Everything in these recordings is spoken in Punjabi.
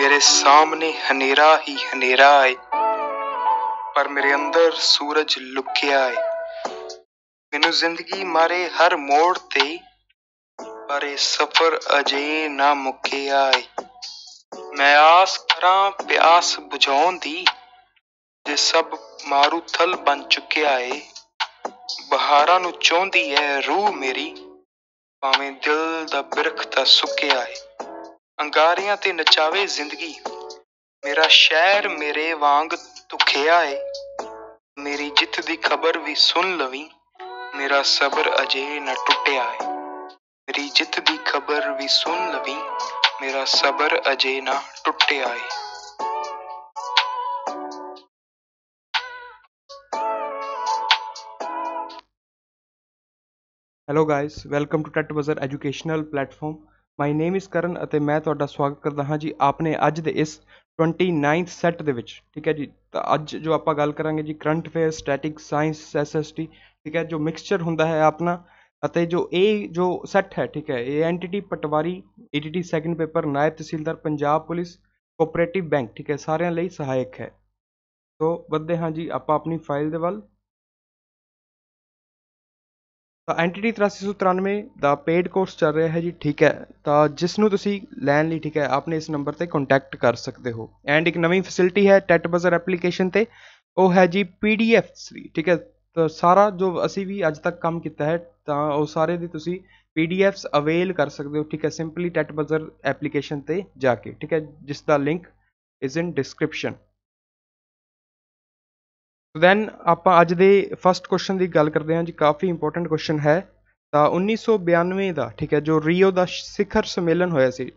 ਮੇਰੇ ਸਾਹਮਣੇ ਹਨੇਰਾ ਹੀ ਹਨੇਰਾ ਹੈ ਪਰ ਮੇਰੇ ਅੰਦਰ ਸੂਰਜ ਲੁਕਿਆ ਹੈ ਮੈਨੂੰ ਜ਼ਿੰਦਗੀ ਮਾਰੇ ਹਰ ਮੋੜ ਤੇ ਪਰ ਇਹ ਸਫ਼ਰ ਅਜੇ ਨਾ ਮੁੱਕਿਆ ਏ ਮੈਂ ਆਸ ਕਰਾਂ ਪਿਆਸ ਬੁਝਾਉਣ ਦੀ ਜੇ ਸਭ ਮਾਰੂ ਥਲ ਬਣ ਚੁੱਕਿਆ ਏ ਬਹਾਰਾਂ ਨੂੰ ਚਾਹੁੰਦੀ ਏ ਰੂਹ ਮੇਰੀ ਭਾਵੇਂ ਦਿਲ ਦਾ ਬਿਰਖ ਤਾਂ ਸੁੱਕਿਆ ਏ ਅੰਗਾਰਿਆਂ ਤੇ ਨਚਾਵੇ ਜ਼ਿੰਦਗੀ ਮੇਰਾ ਸ਼ਹਿਰ ਮੇਰੇ ਵਾਂਗ ਤੁਖਿਆ ਏ ਮੇਰੀ ਜਿੱਤ ਦੀ ਖਬਰ ਵੀ ਸੁਣ ਲਵੀ ਮੇਰਾ ਸਬਰ ਅਜੇ ਨਾ ਟੁੱਟਿਆ ਏ ਮੇਰੀ ਜਿੱਤ ਦੀ ਖਬਰ ਵੀ ਸੁਣ ਲਵੀ ਮੇਰਾ ਸਬਰ ਅਜੇ ਨਾ ਟੁੱਟਿਆ ਏ Hello guys, welcome to TechBuzzer educational platform. ਮਾਈ ਨੇਮ ਇਸ ਕਰਨ ਅਤੇ ਮੈਂ ਤੁਹਾਡਾ ਸਵਾਗਤ ਕਰਦਾ ਹਾਂ ਜੀ ਆਪਨੇ ਅੱਜ ਦੇ ਇਸ 29th ਸੈੱਟ ਦੇ ਵਿੱਚ ਠੀਕ ਹੈ ਜੀ ਤਾਂ ਅੱਜ ਜੋ ਆਪਾਂ ਗੱਲ ਕਰਾਂਗੇ ਜੀ current affair static science SST ਠੀਕ ਹੈ ਜੋ ਮਿਕਸਚਰ ਹੁੰਦਾ ਹੈ ਆਪਣਾ ਅਤੇ ਜੋ ਇਹ ਜੋ ਸੈੱਟ ਹੈ ਠੀਕ ਹੈ ਇਹ ਐਂਟੀਟੀ ਪਟਵਾਰੀ ਐਟੀਟੀ second paper naib tehsildar Punjab police cooperative bank ਠੀਕ ਹੈ ਸਾਰਿਆਂ ਲਈ ਸਹਾਇਕ ਹੈ ਸੋ ਵੱਧਦੇ ਹਾਂ ਜੀ ਆਪਾਂ ਆਪਣੀ ਫਾਈਲ ਦੇ ਵੱਲ ਤਾਂ ਐਂਟੀਟੀ 8393 ਦਾ ਪੇਡ ਕੋਰਸ ਚੱਲ ਰਿਹਾ ਹੈ ਜੀ ਠੀਕ ਹੈ ਤਾਂ ਜਿਸ ਨੂੰ ਤੁਸੀਂ ਲੈਣ ਲਈ ਠੀਕ ਹੈ ਆਪਨੇ ਇਸ ਨੰਬਰ ਤੇ ਕੰਟੈਕਟ ਕਰ ਸਕਦੇ ਹੋ ਐਂਡ ਇੱਕ ਨਵੀਂ ਫੈਸਿਲਿਟੀ ਹੈ ਟੈਟ ਬਜ਼ਰ ਐਪਲੀਕੇਸ਼ਨ ਤੇ ਉਹ ਹੈ ਜੀ ਪੀਡੀਐਫ ਠੀਕ ਹੈ ਤਾਂ ਸਾਰਾ ਜੋ ਅਸੀਂ ਵੀ ਅੱਜ ਤੱਕ ਕੰਮ ਕੀਤਾ ਹੈ ਤਾਂ ਉਹ ਸਾਰੇ ਦੀ ਤੁਸੀਂ ਪੀਡੀਐਫਸ ਅਵੇਲ ਕਰ ਸਕਦੇ ਹੋ ਠੀਕ ਹੈ ਸਿੰਪਲੀ ਟੈਟ ਬਜ਼ਰ ਐਪਲੀਕੇਸ਼ਨ ਤੇ ਜਾ ਕੇ ਠੀਕ ਹੈ ਜਿਸ ਦਾ link is in description then ਆਪਾਂ ਅੱਜ ਦੇ ਫਸਟ ਕੁਐਸਚਨ ਦੀ ਗੱਲ ਕਰਦੇ ਹਾਂ ਜੀ ਕਾਫੀ ਇੰਪੋਰਟੈਂਟ ਕੁਐਸਚਨ ਹੈ ਤਾਂ 1992 ਦਾ ਠੀਕ ਹੈ ਜੋ ਰੀਓ ਦਾ ਸਿਖਰ ਸੰਮੇਲਨ ਹੋਇਆ ਸੀ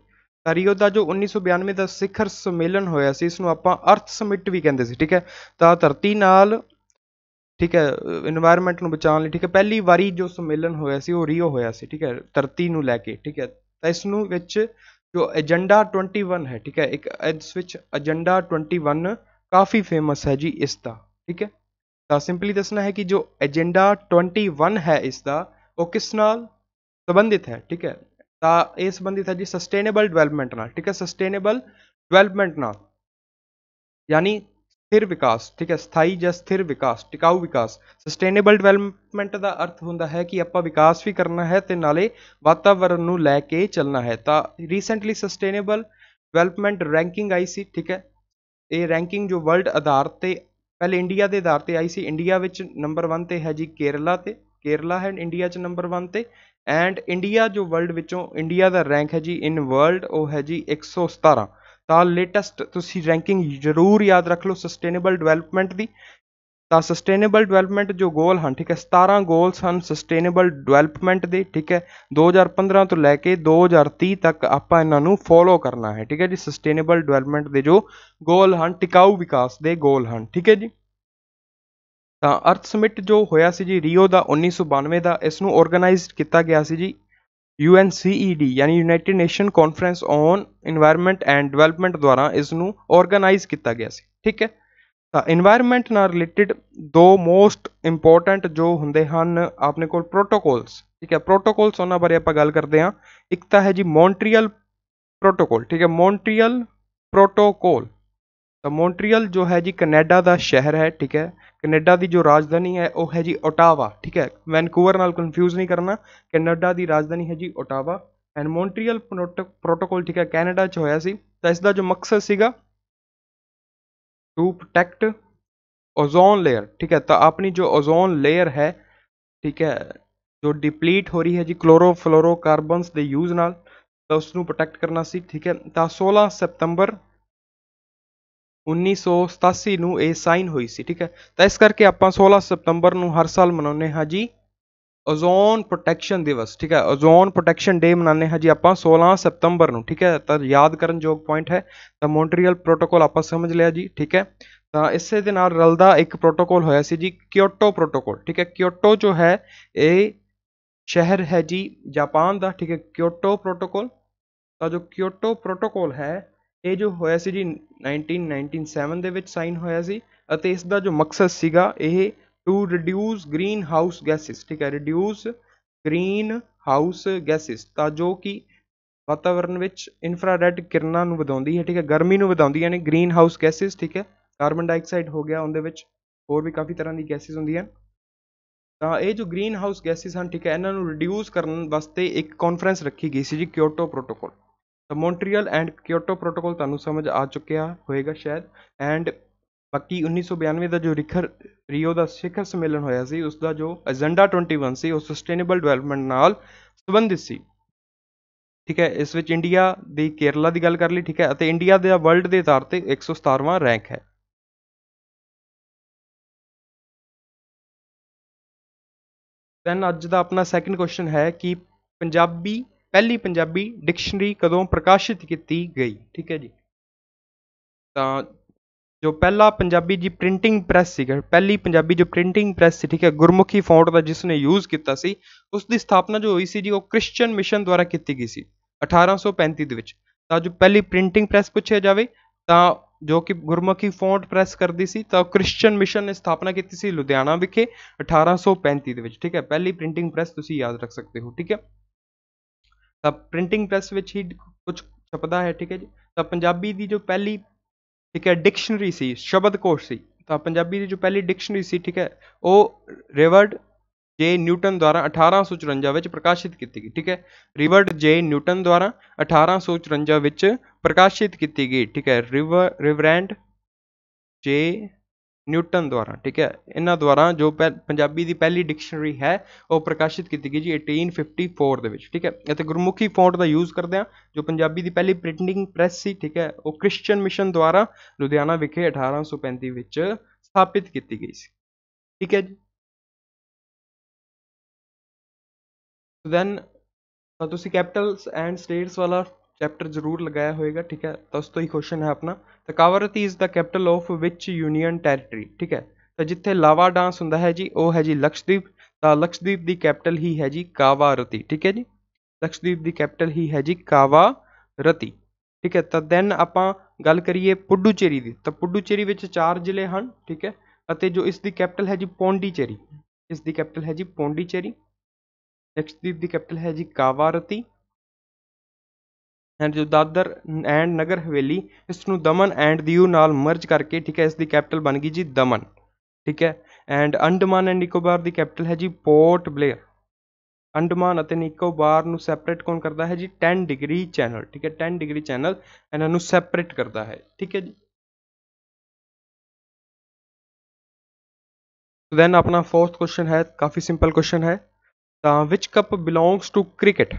ਤਾਂ ਰੀਓ ਦਾ ਜੋ 1992 ਦਾ ਸਿਖਰ ਸੰਮੇਲਨ ਹੋਇਆ ਸੀ ਇਸ ਨੂੰ ਆਪਾਂ ਅਰਥ ਸਮਿਟ ਵੀ ਕਹਿੰਦੇ ਸੀ ਠੀਕ ਹੈ ਤਾਂ ਧਰਤੀ ਨਾਲ ਠੀਕ ਹੈ এনवायरमेंट ਨੂੰ ਬਚਾਉਣ ਲਈ ਠੀਕ ਹੈ ਪਹਿਲੀ ਵਾਰੀ ਜੋ ਸੰਮੇਲਨ ਹੋਇਆ ਸੀ ਉਹ ਰੀਓ ਹੋਇਆ ਸੀ ਠੀਕ ਹੈ ਧਰਤੀ ਨੂੰ ਲੈ ਕੇ ਠੀਕ ਹੈ ਤਾਂ ਇਸ ਨੂੰ ਵਿੱਚ ਜੋ ਏਜੰਡਾ 21 ਹੈ ਠੀਕ ਹੈ ਇੱਕ ਇਸ ਵਿੱਚ ਏਜੰਡਾ 21 ਕਾਫੀ ਫੇਮਸ ਹੈ ਜੀ ਇਸ ਦਾ ਠੀਕ ਹੈ ਤਾਂ ਸਿੰਪਲੀ ਦੱਸਣਾ ਹੈ ਕਿ ਜੋ ਏਜੰਡਾ 21 ਹੈ ਇਸ ਦਾ ਉਹ ਕਿਸ ਨਾਲ ਸੰਬੰਧਿਤ ਹੈ ਠੀਕ ਹੈ ਤਾਂ ਇਹ ਸੰਬੰਧਿਤ ਹੈ ਜੀ ਸਸਟੇਨੇਬਲ ਡਿਵੈਲਪਮੈਂਟ ਨਾਲ ਠੀਕ ਹੈ ਸਸਟੇਨੇਬਲ ਡਿਵੈਲਪਮੈਂਟ ਨਾਲ ਯਾਨੀ ਸਥਿਰ ਵਿਕਾਸ ਠੀਕ ਹੈ ਸਥਾਈ ਜਾਂ ਸਥਿਰ ਵਿਕਾਸ ਟਿਕਾਊ ਵਿਕਾਸ ਸਸਟੇਨੇਬਲ ਡਿਵੈਲਪਮੈਂਟ ਦਾ ਅਰਥ ਹੁੰਦਾ ਹੈ ਕਿ ਆਪਾਂ ਵਿਕਾਸ ਵੀ ਕਰਨਾ ਹੈ ਤੇ ਨਾਲੇ ਵਾਤਾਵਰਣ ਨੂੰ ਲੈ ਕੇ ਚੱਲਣਾ ਹੈ ਤਾਂ ਰੀਸੈਂਟਲੀ ਸਸਟੇਨੇਬਲ ਡਿਵੈਲਪਮੈਂਟ ਰੈਂਕਿੰਗ ਆਈ ਸੀ ਠੀਕ ਹੈ ਇਹ ਰੈਂਕਿੰਗ ਜੋ ਵਰਲਡ ਆਧਾਰ ਤੇ ਪਹਿਲੇ ਇੰਡੀਆ ਦੇ ਆਧਾਰ 'ਤੇ ਆਈ ਸੀ ਇੰਡੀਆ ਵਿੱਚ ਨੰਬਰ 1 'ਤੇ ਹੈ ਜੀ ਕੇਰਲਾ 'ਤੇ ਕੇਰਲਾ ਹੈ ਇੰਡੀਆ 'ਚ ਨੰਬਰ 1 'ਤੇ ਐਂਡ ਇੰਡੀਆ ਜੋ ਵਰਲਡ ਵਿੱਚੋਂ ਇੰਡੀਆ ਦਾ ਰੈਂਕ ਹੈ ਜੀ ਇਨ ਵਰਲਡ ਉਹ ਹੈ ਜੀ 117 ਤਾਂ ਲੇਟੈਸਟ ਤੁਸੀਂ ਰੈਂਕਿੰਗ ਜ਼ਰੂਰ ਯਾਦ ਰੱਖ ਲਓ ਸਸਟੇਨੇਬਲ ਡਿਵੈਲਪਮੈਂਟ ਦੀ ਤਾਂ ਸਸਟੇਨੇਬਲ ਡਿਵੈਲਪਮੈਂਟ ਜੋ ਗੋਲ ਹਨ ਠੀਕ ਹੈ 17 ਗੋਲਸ ਹਨ ਸਸਟੇਨੇਬਲ ਡਿਵੈਲਪਮੈਂਟ ਦੇ ਠੀਕ ਹੈ 2015 ਤੋਂ ਲੈ ਕੇ 2030 ਤੱਕ ਆਪਾਂ ਇਹਨਾਂ ਨੂੰ ਫੋਲੋ ਕਰਨਾ ਹੈ ਠੀਕ ਹੈ ਜੀ ਸਸਟੇਨੇਬਲ ਡਿਵੈਲਪਮੈਂਟ ਦੇ ਜੋ ਗੋਲ ਹਨ ਟਿਕਾਊ ਵਿਕਾਸ ਦੇ ਗੋਲ ਹਨ ਠੀਕ ਹੈ ਜੀ ਤਾਂ ਅਰਥ ਸਮਿਟ ਜੋ ਹੋਇਆ ਸੀ ਜੀ ਰੀਓ ਦਾ 1992 ਦਾ ਇਸ ਨੂੰ ਆਰਗੇਨਾਈਜ਼ਡ ਕੀਤਾ ਗਿਆ ਸੀ ਜੀ UNCED ਯਾਨੀ United Nation conference on environment and development ਦੁਆਰਾ ਇਸ ਨੂੰ ਆਰਗੇਨਾਈਜ਼ ਕੀਤਾ ਗਿਆ ਸੀ ਠੀਕ ਹੈ ਤਾਂ এনवायरमेंट ਨਾਲ ਰਿਲੇਟਡ ਦੋ ਮੋਸਟ ਇੰਪੋਰਟੈਂਟ ਜੋ ਹੁੰਦੇ ਹਨ ਆਪਣੇ ਕੋਲ ਪ੍ਰੋਟੋਕੋਲਸ ਠੀਕ ਹੈ ਪ੍ਰੋਟੋਕੋਲਸ ਉਹਨਾਂ ਬਾਰੇ ਆਪਾਂ ਗੱਲ ਕਰਦੇ ਹਾਂ ਇੱਕ ਤਾਂ ਹੈ ਜੀ ਮੌਂਟਰੀਅਲ ਪ੍ਰੋਟੋਕੋਲ ਠੀਕ ਹੈ ਮੌਂਟਰੀਅਲ ਪ੍ਰੋਟੋਕੋਲ ਤਾਂ ਮੌਂਟਰੀਅਲ ਜੋ ਹੈ ਜੀ ਕੈਨੇਡਾ ਦਾ ਸ਼ਹਿਰ ਹੈ ਠੀਕ ਹੈ ਕੈਨੇਡਾ ਦੀ ਜੋ ਰਾਜਧਾਨੀ ਹੈ ਉਹ ਹੈ ਜੀ ਓਟਾਵਾ ਠੀਕ ਹੈ ਵੈਨਕੂਵਰ ਨਾਲ ਕਨਫਿਊਜ਼ ਨਹੀਂ ਕਰਨਾ ਕੈਨੇਡਾ ਦੀ ਰਾਜਧਾਨੀ ਹੈ ਜੀ ਓਟਾਵਾ ਐਂਡ ਮੌਂਟਰੀਅਲ ਪ੍ਰੋਟੋਕੋਲ ਠੀਕ ਹੈ ਕੈਨੇਡਾ 'ਚ ਹੋਇਆ ਸੀ ਤਾਂ ਇਸ ਦਾ ਜੋ ਮਕਸਦ ਸੀਗਾ टू प्रोटेक्ट ओजोन लेयर ठीक है तो अपनी जो ओजोन लेयर ਹੈ ਠੀਕ ਹੈ ਜੋ ਡਿਪਲੀਟ ਹੋ ਰਹੀ ਹੈ ਜੀ ਕਲੋਰੋਫਲੋਰੋਕਾਰਬਨਸ ਦੇ ਯੂਜ਼ ਨਾਲ ਤਾਂ ਉਸ ਨੂੰ ਪ੍ਰੋਟੈਕਟ ਕਰਨਾ ਸੀ ਠੀਕ ਹੈ ਤਾਂ 16 ਸਤੰਬਰ 1987 ਨੂੰ ਇਹ ਸਾਈਨ ਹੋਈ ਸੀ ਠੀਕ ਹੈ ਤਾਂ ਇਸ ਕਰਕੇ ਆਪਾਂ 16 ਸਤੰਬਰ ਨੂੰ ਹਰ ਸਾਲ ਮਨਾਉਂਦੇ ਹਾਂ ਜੀ ਓਜ਼ੋਨ ਪ੍ਰੋਟੈਕਸ਼ਨ ਦਿਵਸ ਠੀਕ ਹੈ ਓਜ਼ੋਨ ਪ੍ਰੋਟੈਕਸ਼ਨ ਡੇ ਮਨਾਉਂਦੇ ਹਾਂ ਜੀ ਆਪਾਂ 16 ਸਤੰਬਰ ਨੂੰ ਠੀਕ ਹੈ ਤਾਂ ਯਾਦ ਕਰਨ ਯੋਗ ਪੁਆਇੰਟ ਹੈ ਤਾਂ ਮੋਂਟਰੀਅਲ ਪ੍ਰੋਟੋਕੋਲ ਆਪਾਂ ਸਮਝ ਲਿਆ ਜੀ ਠੀਕ ਹੈ ਤਾਂ ਇਸੇ ਦੇ ਨਾਲ ਰਲਦਾ ਇੱਕ ਪ੍ਰੋਟੋਕੋਲ ਹੋਇਆ ਸੀ ਜੀ ਕਿਓਟੋ ਪ੍ਰੋਟੋਕੋਲ ਠੀਕ ਹੈ ਕਿਓਟੋ ਜੋ ਹੈ ਇਹ ਸ਼ਹਿਰ ਹੈ ਜੀ ਜਾਪਾਨ ਦਾ ਠੀਕ ਹੈ ਕਿਓਟੋ ਪ੍ਰੋਟੋਕੋਲ ਤਾਂ ਜੋ ਕਿਓਟੋ ਪ੍ਰੋਟੋਕੋਲ ਹੈ ਇਹ ਜੋ ਹੋਇਆ ਸੀ ਜੀ 1997 ਦੇ ਵਿੱਚ ਸਾਈਨ ਹੋਇਆ ਸੀ ਅਤੇ ਇਸ ਦਾ ਜੋ ਮਕਸਦ ਸੀਗਾ ਇਹ to reduce greenhouse gases ठीक है रिड्यूस ग्रीन हाउस गैसेस ਤਾਂ ਜੋ ਕਿ ਵਾਤਾਵਰਣ ਵਿੱਚ ਇਨਫਰਾਰੈਡ ਕਿਰਨਾਂ ਨੂੰ ਵਧਾਉਂਦੀ ਹੈ ਠੀਕ ਹੈ ਗਰਮੀ ਨੂੰ ਵਧਾਉਂਦੀ ਗ੍ਰੀਨ ਹਾਊਸ ਗੈਸਿਸ ਠੀਕ ਹੈ ਕਾਰਬਨ ਡਾਈਆਕਸਾਈਡ ਹੋ ਗਿਆ ਉਹਦੇ ਵਿੱਚ ਹੋਰ ਵੀ ਕਾਫੀ ਤਰ੍ਹਾਂ ਦੀ ਗੈਸਿਸ ਹੁੰਦੀਆਂ ਤਾਂ ਇਹ ਜੋ ਗ੍ਰੀਨ ਹਾਊਸ ਗੈਸਿਸ ਹਨ ਠੀਕ ਹੈ ਇਹਨਾਂ ਨੂੰ ਰਿਡਿਊਸ ਕਰਨ ਵਾਸਤੇ ਇੱਕ ਕਾਨਫਰੰਸ ਰੱਖੀ ਗਈ ਸੀ ਜੀ ਕਿਓਟੋ ਪ੍ਰੋਟੋਕੋਲ ਤਾਂ ਮੌਂਟਰੀਅਲ ਐਂਡ ਕਿਓਟੋ ਪ੍ਰੋਟੋਕੋਲ ਤੁਹਾਨੂੰ ਸਮਝ ਆ ਚੁੱਕਿਆ ਹੋਵੇਗਾ ਸ਼ਾਇਦ ਐਂਡ ਬਾਕੀ 1992 ਦਾ ਜੋ ਰਿਖਰ ਰਿਓ ਦਾ ਸਿਖਰ ਸੰਮੇਲਨ ਹੋਇਆ ਸੀ ਉਸ ਦਾ ਜੋ ਏਜੰਡਾ 21 ਸੀ ਉਹ ਸਸਟੇਨੇਬਲ ਡਿਵੈਲਪਮੈਂਟ ਨਾਲ ਸੰਬੰਧਿਤ ਸੀ ਠੀਕ ਹੈ ਇਸ ਵਿੱਚ ਇੰਡੀਆ ਦੀ ਕੇਰਲਾ ਦੀ ਗੱਲ ਕਰ ਲਈ ਠੀਕ ਹੈ ਅਤੇ ਇੰਡੀਆ ਦਾ ਵਰਲਡ ਦੇ ਆਧਾਰ ਤੇ 117ਵਾਂ ਰੈਂਕ ਹੈ ਦੈਨ ਅੱਜ ਦਾ ਆਪਣਾ ਸੈਕੰਡ ਕੁਐਸਚਨ ਹੈ ਕਿ ਪੰਜਾਬੀ ਪਹਿਲੀ ਪੰਜਾਬੀ ਡਿਕਸ਼ਨਰੀ ਕਦੋਂ ਪ੍ਰਕਾਸ਼ਿਤ ਕੀਤੀ ਗਈ ਠੀਕ ਹੈ ਜੀ ਤਾਂ ਜੋ ਪਹਿਲਾ ਪੰਜਾਬੀ ਜੀ ਪ੍ਰਿੰਟਿੰਗ ਪ੍ਰੈਸ ਸੀਗਾ ਪਹਿਲੀ ਪੰਜਾਬੀ ਜੋ ਪ੍ਰਿੰਟਿੰਗ ਪ੍ਰੈਸ ਸੀ ਠੀਕ ਹੈ ਗੁਰਮੁਖੀ ਫੌਂਟ ਦਾ ਜਿਸ ਨੇ ਯੂਜ਼ ਕੀਤਾ ਸੀ ਉਸ ਦੀ ਸਥਾਪਨਾ ਜੋ ਹੋਈ ਸੀ ਜੀ ਉਹ ਕ੍ਰਿਸਚੀਅਨ ਮਿਸ਼ਨ ਦੁਆਰਾ ਕੀਤੀ ਗਈ ਸੀ 1835 ਦੇ ਵਿੱਚ ਤਾਂ ਜੋ ਪਹਿਲੀ ਪ੍ਰਿੰਟਿੰਗ ਪ੍ਰੈਸ ਪੁੱਛਿਆ ਜਾਵੇ ਤਾਂ ਜੋ ਕਿ ਗੁਰਮੁਖੀ ਫੌਂਟ ਪ੍ਰੈਸ ਕਰਦੀ ਸੀ ਤਾਂ ਕ੍ਰਿਸਚੀਅਨ ਮਿਸ਼ਨ ਨੇ ਸਥਾਪਨਾ ਕੀਤੀ ਸੀ ਲੁਧਿਆਣਾ ਵਿਖੇ 1835 ਦੇ ਵਿੱਚ ਠੀਕ ਹੈ ਪਹਿਲੀ ਪ੍ਰਿੰਟਿੰਗ ਪ੍ਰੈਸ ਤੁਸੀਂ ਯਾਦ ਰੱਖ ਸਕਦੇ ਹੋ ਠੀਕ ਹੈ ਤਾਂ ਪ੍ਰਿੰਟਿੰਗ ਪ੍ਰੈਸ ਵਿੱਚ ਹੀ ਕੁਝ ਛਪਦਾ ਹੈ ਠੀਕ ਹੈ ਜੀ ਤਾਂ ਪੰਜਾਬੀ ਦੀ ਜੋ ਪਹਿਲੀ ਠੀਕ ਹੈ ਡਿਕਸ਼ਨਰੀ ਸੀ ਸ਼ਬਦਕੋਸ਼ ਸੀ ਤਾਂ ਪੰਜਾਬੀ ਦੀ ਜੋ ਪਹਿਲੀ ਡਿਕਸ਼ਨਰੀ ਸੀ ਠੀਕ ਹੈ ਉਹ ਰਿਵਰਡ ਜੇ ਨਿਊਟਨ ਦੁਆਰਾ 1854 ਵਿੱਚ ਪ੍ਰਕਾਸ਼ਿਤ ਕੀਤੀ ਗਈ ਠੀਕ ਹੈ ਰਿਵਰਡ ਜੇ ਨਿਊਟਨ ਦੁਆਰਾ 1854 ਵਿੱਚ ਪ੍ਰਕਾਸ਼ਿਤ ਕੀਤੀ ਗਈ ਠੀਕ ਹੈ ਰਿਵਰ ਰਿਵਰੈਂਡ ਜੇ ਨਿਊਟਨ ਦੁਆਰਾ ਠੀਕ ਹੈ ਇਹਨਾਂ ਦੁਆਰਾ ਜੋ ਪੰਜਾਬੀ ਦੀ ਪਹਿਲੀ ਡਿਕਸ਼ਨਰੀ ਹੈ ਉਹ ਪ੍ਰਕਾਸ਼ਿਤ ਕੀਤੀ ਗਈ ਜੀ 1854 ਦੇ ਵਿੱਚ ਠੀਕ ਹੈ ਅਤੇ ਗੁਰਮੁਖੀ ਫੌਂਟ ਦਾ ਯੂਜ਼ ਕਰਦੇ ਆ ਜੋ ਪੰਜਾਬੀ ਦੀ ਪਹਿਲੀ ਪ੍ਰਿੰਟਿੰਗ ਪ੍ਰੈਸ ਸੀ ਠੀਕ ਹੈ ਉਹ ਕ੍ਰਿਸਚੀਅਨ ਮਿਸ਼ਨ ਦੁਆਰਾ ਲੁਧਿਆਣਾ ਵਿਖੇ 1835 ਵਿੱਚ ਸਥਾਪਿਤ ਕੀਤੀ ਗਈ ਸੀ ਠੀਕ ਹੈ ਜੀ ਦੈਨ ਤੁਸੀਂ ਕੈਪੀਟਲਸ ਐਂਡ ਸਟੇਟਸ ਵਾਲਾ ਚੈਪਟਰ ਜ਼ਰੂਰ ਲਗਾਇਆ ਹੋਵੇਗਾ ਠੀਕ ਹੈ ਤਾਂ ਉਸ ਤੋਂ ਹੀ ਕੁਐਸਚਨ ਹੈ ਆਪਣਾ ਤਾਂ Kavaratti is the capital of which union territory ਠੀਕ ਹੈ ਤਾਂ ਜਿੱਥੇ ਲਾਵਾ ਡਾਂਸ ਹੁੰਦਾ ਹੈ ਜੀ ਉਹ ਹੈ ਜੀ ਲਕਸ਼ਦੀਪ ਤਾਂ ਲਕਸ਼ਦੀਪ ਦੀ ਕੈਪੀਟਲ ਹੀ ਹੈ ਜੀ ਕਾਵਾਰਤੀ ਠੀਕ ਹੈ ਜੀ ਲਕਸ਼ਦੀਪ ਦੀ ਕੈਪੀਟਲ ਹੀ ਹੈ ਜੀ ਕਾਵਾਰਤੀ ਠੀਕ ਹੈ ਤਾਂ ਦੈਨ ਆਪਾਂ ਗੱਲ ਕਰੀਏ ਪੁੱਡੂਚੇਰੀ ਦੀ ਤਾਂ ਪੁੱਡੂਚੇਰੀ ਵਿੱਚ ਚਾਰ ਜ਼ਿਲ੍ਹੇ ਹਨ ਠੀਕ ਹੈ ਅਤੇ ਜੋ ਇਸ ਦੀ ਕੈਪੀਟਲ ਹੈ ਜੀ ਪੌਂਡੀਚੇਰੀ ਇਸ ਦੀ ਕੈਪੀਟਲ ਹੈ ਜੀ ਪੌਂਡੀਚੇਰੀ ਲਕਸ਼ਦੀਪ ਦੀ ਕੈਪੀਟਲ ਹੈ ਜੀ ਕਾਵਾਰਤੀ ਐਂਡ ਜੋ ਦਾਦਰ ਐਂਡ ਨਗਰ ਹਵੇਲੀ ਇਸ ਨੂੰ ਦਮਨ ਐਂਡ ਦਿਊ ਨਾਲ ਮਰਜ ਕਰਕੇ ਠੀਕ ਹੈ ਇਸ ਦੀ ਕੈਪੀਟਲ ਬਣ ਗਈ ਜੀ ਦਮਨ ਠੀਕ ਹੈ ਐਂਡ ਅੰਡਮਾਨ ਐਂਡ ਨਿਕੋਬਾਰ ਦੀ ਕੈਪੀਟਲ ਹੈ ਜੀ ਪੋਰਟ ਬਲੇਅਰ ਅੰਡਮਾਨ ਅਤੇ ਨਿਕੋਬਾਰ ਨੂੰ ਸੈਪਰੇਟ ਕੌਣ ਕਰਦਾ ਹੈ ਜੀ 10 ਡਿਗਰੀ ਚੈਨਲ ਠੀਕ ਹੈ 10 ਡਿਗਰੀ ਚੈਨਲ ਇਹਨਾਂ ਨੂੰ ਸੈਪਰੇਟ ਕਰਦਾ ਹੈ ਠੀਕ ਹੈ ਜੀ ਦੈਨ ਆਪਣਾ ਫੋਰਥ ਕੁਐਸਚਨ ਹੈ ਕਾਫੀ ਸਿੰਪਲ ਕੁਐਸਚਨ ਹੈ ਤਾਂ which cup belongs to cricket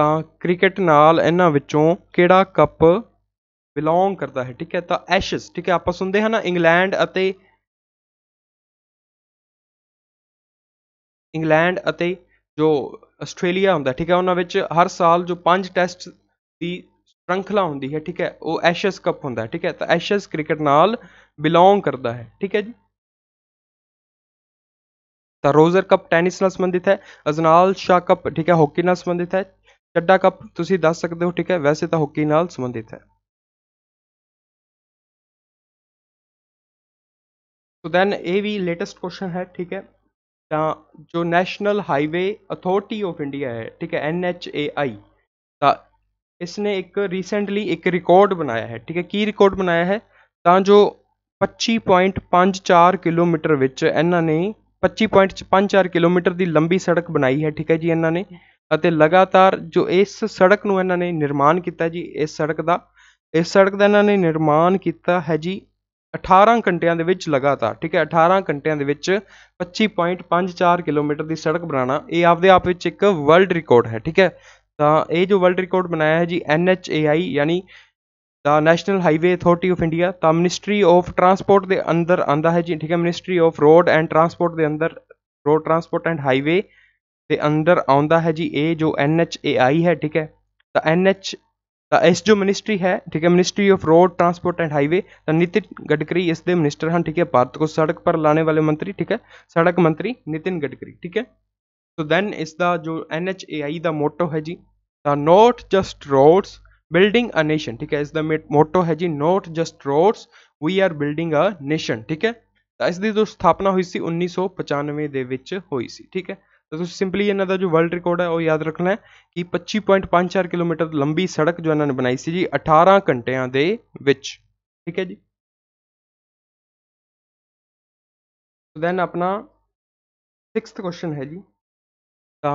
ਤਾਂ ਕ੍ਰਿਕਟ ਨਾਲ ਇਹਨਾਂ ਵਿੱਚੋਂ ਕਿਹੜਾ ਕੱਪ ਬਿਲੋਂਗ ਕਰਦਾ ਹੈ ਠੀਕ ਹੈ ਤਾਂ ਐਸ਼ਸ ਠੀਕ ਹੈ ਆਪਾਂ ਸੁਣਦੇ ਹਾਂ ਨਾ ਇੰਗਲੈਂਡ ਅਤੇ ਇੰਗਲੈਂਡ ਅਤੇ ਜੋ ਆਸਟ੍ਰੇਲੀਆ ਹੁੰਦਾ ਠੀਕ ਹੈ ਉਹਨਾਂ ਵਿੱਚ ਹਰ ਸਾਲ ਜੋ ਪੰਜ ਟੈਸਟ ਦੀ ਸ਼੍ਰੰਖਲਾ ਹੁੰਦੀ ਹੈ ਠੀਕ ਹੈ ਉਹ ਐਸ਼ਸ ਕੱਪ ਹੁੰਦਾ ਠੀਕ ਹੈ ਤਾਂ ਐਸ਼ਸ ਕ੍ਰਿਕਟ ਨਾਲ ਬਿਲੋਂਗ ਕਰਦਾ ਹੈ ਠੀਕ ਹੈ ਜੀ ਤਾਂ ਰੋਜ਼ਰ ਕੱਪ ਟੈਨਿਸ ਨਾਲ ਸੰਬੰਧਿਤ ਹੈ ਅਜ਼ਨਾਲ ਸ਼ਾ ਕੱਪ ਠੀਕ ਹੈ ਹਾਕੀ ਨਾਲ ਸੰਬੰਧਿਤ ਹੈ ਚੱਡਾ ਕੱਪ ਤੁਸੀਂ ਦੱਸ ਸਕਦੇ ਹੋ ਠੀਕ ਹੈ ਵੈਸੇ ਤਾਂ ਹੌਕੀ ਨਾਲ ਸੰਬੰਧਿਤ ਹੈ ਸੋ ਦੈਨ ਇਹ ਵੀ ਲੇਟੈਸਟ ਕੁਐਸਚਨ ਹੈ ਠੀਕ ਹੈ ਤਾਂ ਜੋ national highway authority of India ਹੈ ਠੀਕ ਹੈ NHAI ਤਾਂ ਇਸ ਨੇ ਇੱਕ ਰੀਸੈਂਟਲੀ ਇੱਕ ਰਿਕਾਰਡ ਬਣਾਇਆ ਹੈ ਠੀਕ ਹੈ ਕੀ ਰਿਕਾਰਡ ਬਣਾਇਆ ਹੈ ਤਾਂ ਜੋ 25.54 ਕਿਲੋਮੀਟਰ ਵਿੱਚ ਇਹਨਾਂ ਨੇ 25.54 ਕਿਲੋਮੀਟਰ ਦੀ ਲੰਬੀ ਸੜਕ ਬਣਾਈ ਹੈ ਠੀਕ ਹੈ ਜੀ ਇਹਨਾਂ ਨੇ ਅਤੇ ਲਗਾਤਾਰ ਜੋ ਇਸ ਸੜਕ ਨੂੰ ਇਹਨਾਂ ਨੇ ਨਿਰਮਾਣ ਕੀਤਾ ਜੀ ਇਸ ਸੜਕ ਦਾ ਇਸ ਸੜਕ ਦਾ ਇਹਨਾਂ ਨੇ ਨਿਰਮਾਣ ਕੀਤਾ ਹੈ ਜੀ 18 ਘੰਟਿਆਂ ਦੇ ਵਿੱਚ ਲਗਾਤਾਰ ਠੀਕ ਹੈ 18 ਘੰਟਿਆਂ ਦੇ ਵਿੱਚ 25.54 ਕਿਲੋਮੀਟਰ ਦੀ ਸੜਕ ਬਣਾਉਣਾ ਇਹ ਆਪਦੇ ਆਪ ਵਿੱਚ ਇੱਕ ਵਰਲਡ ਰਿਕਾਰਡ ਹੈ ਠੀਕ ਹੈ ਤਾਂ ਇਹ ਜੋ ਵਰਲਡ ਰਿਕਾਰਡ ਬਣਾਇਆ ਹੈ ਜੀ NHAI ਯਾਨੀ the national highway authority of India ਤਾਂ ਮਿਨਿਸਟਰੀ ਆਫ ਟਰਾਂਸਪੋਰਟ ਦੇ ਅੰਦਰ ਆਂਦਾ ਹੈ ਜੀ ਠੀਕ ਹੈ ministry of road and transport ਦੇ ਅੰਦਰ ਰੋਡ ਟਰਾਂਸਪੋਰਟ ਐਂਡ ਹਾਈਵੇ ਤੇ ਅੰਦਰ ਆਉਂਦਾ ਹੈ ਜੀ ਇਹ ਜੋ NHAI ਹੈ ਠੀਕ ਹੈ ਤਾਂ NH ਤਾਂ ਇਸ ਜੋ ਮਿਨਿਸਟਰੀ ਹੈ ਠੀਕ ਹੈ ministry of road transport and highway ਤਾਂ ਨਿਤਿਨ ਗਡਕਰੀ ਇਸ ਦੇ ਮਿਨਿਸਟਰ ਹਨ ਠੀਕ ਹੈ ਭਾਰਤ ਕੋ ਸੜਕ ਪਰ ਲਾਣੇ ਵਾਲੇ ਮੰਤਰੀ ਠੀਕ ਹੈ ਸੜਕ ਮੰਤਰੀ ਨਿਤਿਨ ਗਡਕਰੀ ਠੀਕ ਹੈ ਸੋ ਦੈਨ ਇਸ ਦਾ ਜੋ NHAI ਦਾ ਮੋਟੋ ਹੈ ਜੀ ਤਾਂ not just roads building a nation ਠੀਕ ਹੈ ਇਸ ਦਾ ਮੋਟੋ ਹੈ ਜੀ not just roads we are building a nation ਠੀਕ ਹੈ ਤਾਂ ਇਸ ਦੀ ਜੋ ਸਥਾਪਨਾ ਹੋਈ ਸੀ 1995 ਦੇ ਵਿੱਚ ਹੋਈ ਸੀ ਠੀਕ ਹੈ तो दोस्तों ਸਿੰਪਲੀ ਇਹਨਾਂ ਦਾ ਜੋ ਵਰਲਡ ਰਿਕਾਰਡ ਹੈ ਉਹ ਯਾਦ ਰੱਖਣਾ ਹੈ ਕਿ 25.54 ਕਿਲੋਮੀਟਰ ਲੰਬੀ ਸੜਕ ਜੋ ਇਹਨਾਂ ਨੇ ਬਣਾਈ ਸੀ ਜੀ 18 ਘੰਟਿਆਂ ਦੇ ਵਿੱਚ ਠੀਕ ਹੈ ਜੀ ਦੈਨ ਆਪਣਾ 6th ਕੁਐਸਚਨ ਹੈ ਜੀ ਤਾਂ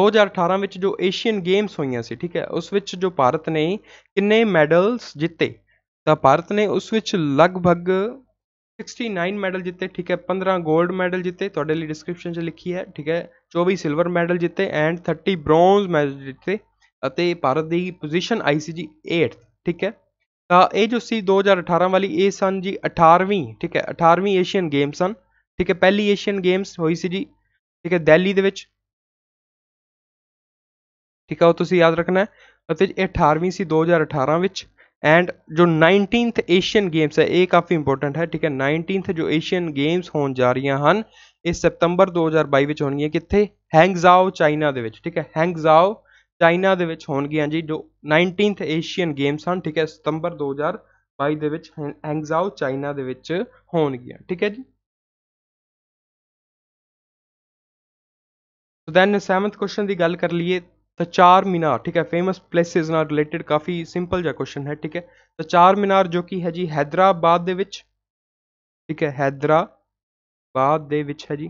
2018 ਵਿੱਚ ਜੋ ਏਸ਼ੀਅਨ ਗੇਮਸ ਹੋਈਆਂ ਸੀ ਠੀਕ ਹੈ ਉਸ ਵਿੱਚ ਜੋ ਭਾਰਤ ਨੇ ਕਿੰਨੇ ਮੈਡਲਸ ਜਿੱਤੇ ਤਾਂ ਭਾਰਤ ਨੇ ਉਸ ਵਿੱਚ ਲਗਭਗ 69 ਮੈਡਲ ਜਿੱਤੇ ਠੀਕ ਹੈ 15 골ਡ ਮੈਡਲ ਜਿੱਤੇ ਤੁਹਾਡੇ ਲਈ ਡਿਸਕ੍ਰਿਪਸ਼ਨ 'ਚ ਲਿਖੀ ਹੈ ਠੀਕ ਹੈ 24 ਸਿਲਵਰ ਮੈਡਲ ਜਿੱਤੇ ਐਂਡ 30 ਬ੍ਰੌਂਜ਼ ਮੈਡਲ ਜਿੱਤੇ ਅਤੇ ਭਾਰਤ ਦੀ ਪੋਜੀਸ਼ਨ ਆਈ 8 ਠੀਕ ਹੈ ਤਾਂ ਇਹ ਜੋ ਸੀ 2018 ਵਾਲੀ ਇਹ ਸਨ ਜੀ 18ਵੀਂ ਠੀਕ ਹੈ 18ਵੀਂ ਏਸ਼ੀਅਨ ਗੇਮਸ ਸਨ ਠੀਕ ਹੈ ਪਹਿਲੀ ਏਸ਼ੀਅਨ ਗੇਮਸ ਹੋਈ ਸੀ ਜੀ ਠੀਕ ਹੈ ਦਿੱਲੀ ਦੇ ਵਿੱਚ ਠੀਕ ਹੈ ਉਹ ਤੁਸੀਂ ਯਾਦ ਰੱਖਣਾ ਅਤੇ 18ਵੀਂ ਸੀ 2018 ਵਿੱਚ ਐਂਡ ਜੋ 19th ਏਸ਼ੀਅਨ ਗੇਮਸ ਹੈ ਇਹ ਕਾਫੀ ਇੰਪੋਰਟੈਂਟ ਹੈ ਠੀਕ ਹੈ 19th ਜੋ ਏਸ਼ੀਅਨ ਗੇਮਸ ਹੋਣ ਜਾ ਰਹੀਆਂ ਹਨ ਇਹ ਸਤੰਬਰ 2022 ਵਿੱਚ ਹੋਣਗੀਆਂ ਕਿੱਥੇ ਹੈਂਗਜ਼ਾਓ ਚਾਈਨਾ ਦੇ ਵਿੱਚ ਠੀਕ ਹੈ ਹੈਂਗਜ਼ਾਓ ਚਾਈਨਾ ਦੇ ਵਿੱਚ ਹੋਣਗੀਆਂ ਜੀ ਜੋ 19th ਏਸ਼ੀਅਨ ਗੇਮਸ ਹਨ ਠੀਕ ਹੈ ਸਤੰਬਰ 2022 ਦੇ ਵਿੱਚ ਹੈਂਗਜ਼ਾਓ ਚਾਈਨਾ ਦੇ ਵਿੱਚ ਹੋਣਗੀਆਂ ਠੀਕ ਹੈ ਜੀ ਸੋ ਦੈਨ 7th ਕੁਐਸਚਨ ਦੀ ਗੱਲ ਕਰ ਲਈਏ ਤਾਂ ਚਾਰ ਮੀਨਾਰ ਠੀਕ ਹੈ ਫੇਮਸ ਪਲੇਸਿਸ ਨਾਲ ਰਿਲੇਟਡ ਕਾਫੀ ਸਿੰਪਲ ਜਿਹਾ ਕੁਐਸਚਨ ਹੈ ਠੀਕ ਹੈ ਤਾਂ ਚਾਰ ਮੀਨਾਰ ਜੋ ਕਿ ਹੈ ਜੀ ਹైదరాబాద్ ਦੇ ਵਿੱਚ ਠੀਕ ਹੈ ਹైదరాబాద్ ਦੇ ਵਿੱਚ ਹੈ ਜੀ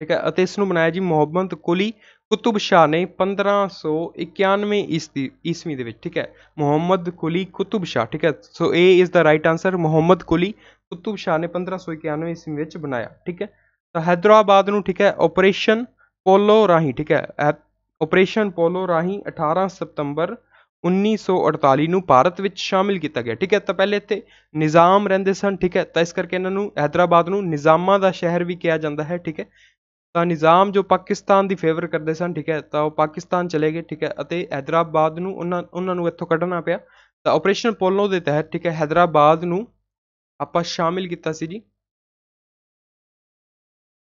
ਠੀਕ ਹੈ ਅਤੇ ਇਸ ਨੂੰ ਬਣਾਇਆ ਜੀ ਮੁਹੰਮਦ ਕੁਲੀ ਕੁਤਬ ਸ਼ਾਹ ਨੇ 1591 ਈਸਵੀ ਦੇ ਵਿੱਚ ਠੀਕ ਹੈ ਮੁਹੰਮਦ ਕੁਲੀ ਕੁਤਬ ਸ਼ਾਹ ਠੀਕ ਹੈ ਸੋ ਇਹ ਇਸ ਦਾ ਰਾਈਟ ਆਨਸਰ ਮੁਹੰਮਦ ਕੁਲੀ ਕੁਤਬ ਸ਼ਾਹ ਨੇ 1591 ਈਸਵੀ ਵਿੱਚ ਬਣਾਇਆ ਠੀਕ ਹੈ ਤਾਂ ਹైదరాబాద్ ਨੂੰ ਠੀਕ ਹੈ ਆਪਰੇਸ਼ਨ ਪੋਲੋ ਰਾਹੀਂ ਠੀਕ ਹੈ ਆਪਰੇਸ਼ਨ ਪੋਲੋ ਰਾਹੀਂ 18 ਸਤੰਬਰ 1948 ਨੂੰ ਭਾਰਤ ਵਿੱਚ ਸ਼ਾਮਿਲ ਕੀਤਾ ਗਿਆ ਠੀਕ ਹੈ ਤਾਂ ਪਹਿਲੇ ਇੱਥੇ ਨਿਜ਼ਾਮ ਰਹਿੰਦੇ ਸਨ ਠੀਕ ਹੈ ਤਾਂ ਇਸ ਕਰਕੇ ਇਹਨਾਂ ਨੂੰ ਹైదరాబాద్ ਨੂੰ ਨਿਜ਼ਾਮਾਂ ਦਾ ਸ਼ਹਿਰ ਵੀ ਕਿਹਾ ਜਾਂਦਾ ਹੈ ਠੀਕ ਹੈ ਤਾਂ ਨਿਜ਼ਾਮ ਜੋ ਪਾਕਿਸਤਾਨ ਦੀ ਫੇਵਰ ਕਰਦੇ ਸਨ ਠੀਕ ਹੈ ਤਾਂ ਉਹ ਪਾਕਿਸਤਾਨ ਚਲੇ ਗਏ ਠੀਕ ਹੈ ਅਤੇ ਹైదరాబాద్ ਨੂੰ ਉਹਨਾਂ ਉਹਨਾਂ ਨੂੰ ਇੱਥੋਂ ਕੱਢਣਾ ਪਿਆ ਤਾਂ ਆਪਰੇਸ਼ਨ ਪੋਲੋ ਦੇ ਤਹਿਤ ਠੀਕ ਹੈ ਹైదరాబాద్ ਨੂੰ ਆਪਾਂ ਸ਼ਾਮਿਲ ਕੀਤਾ ਸੀ ਜੀ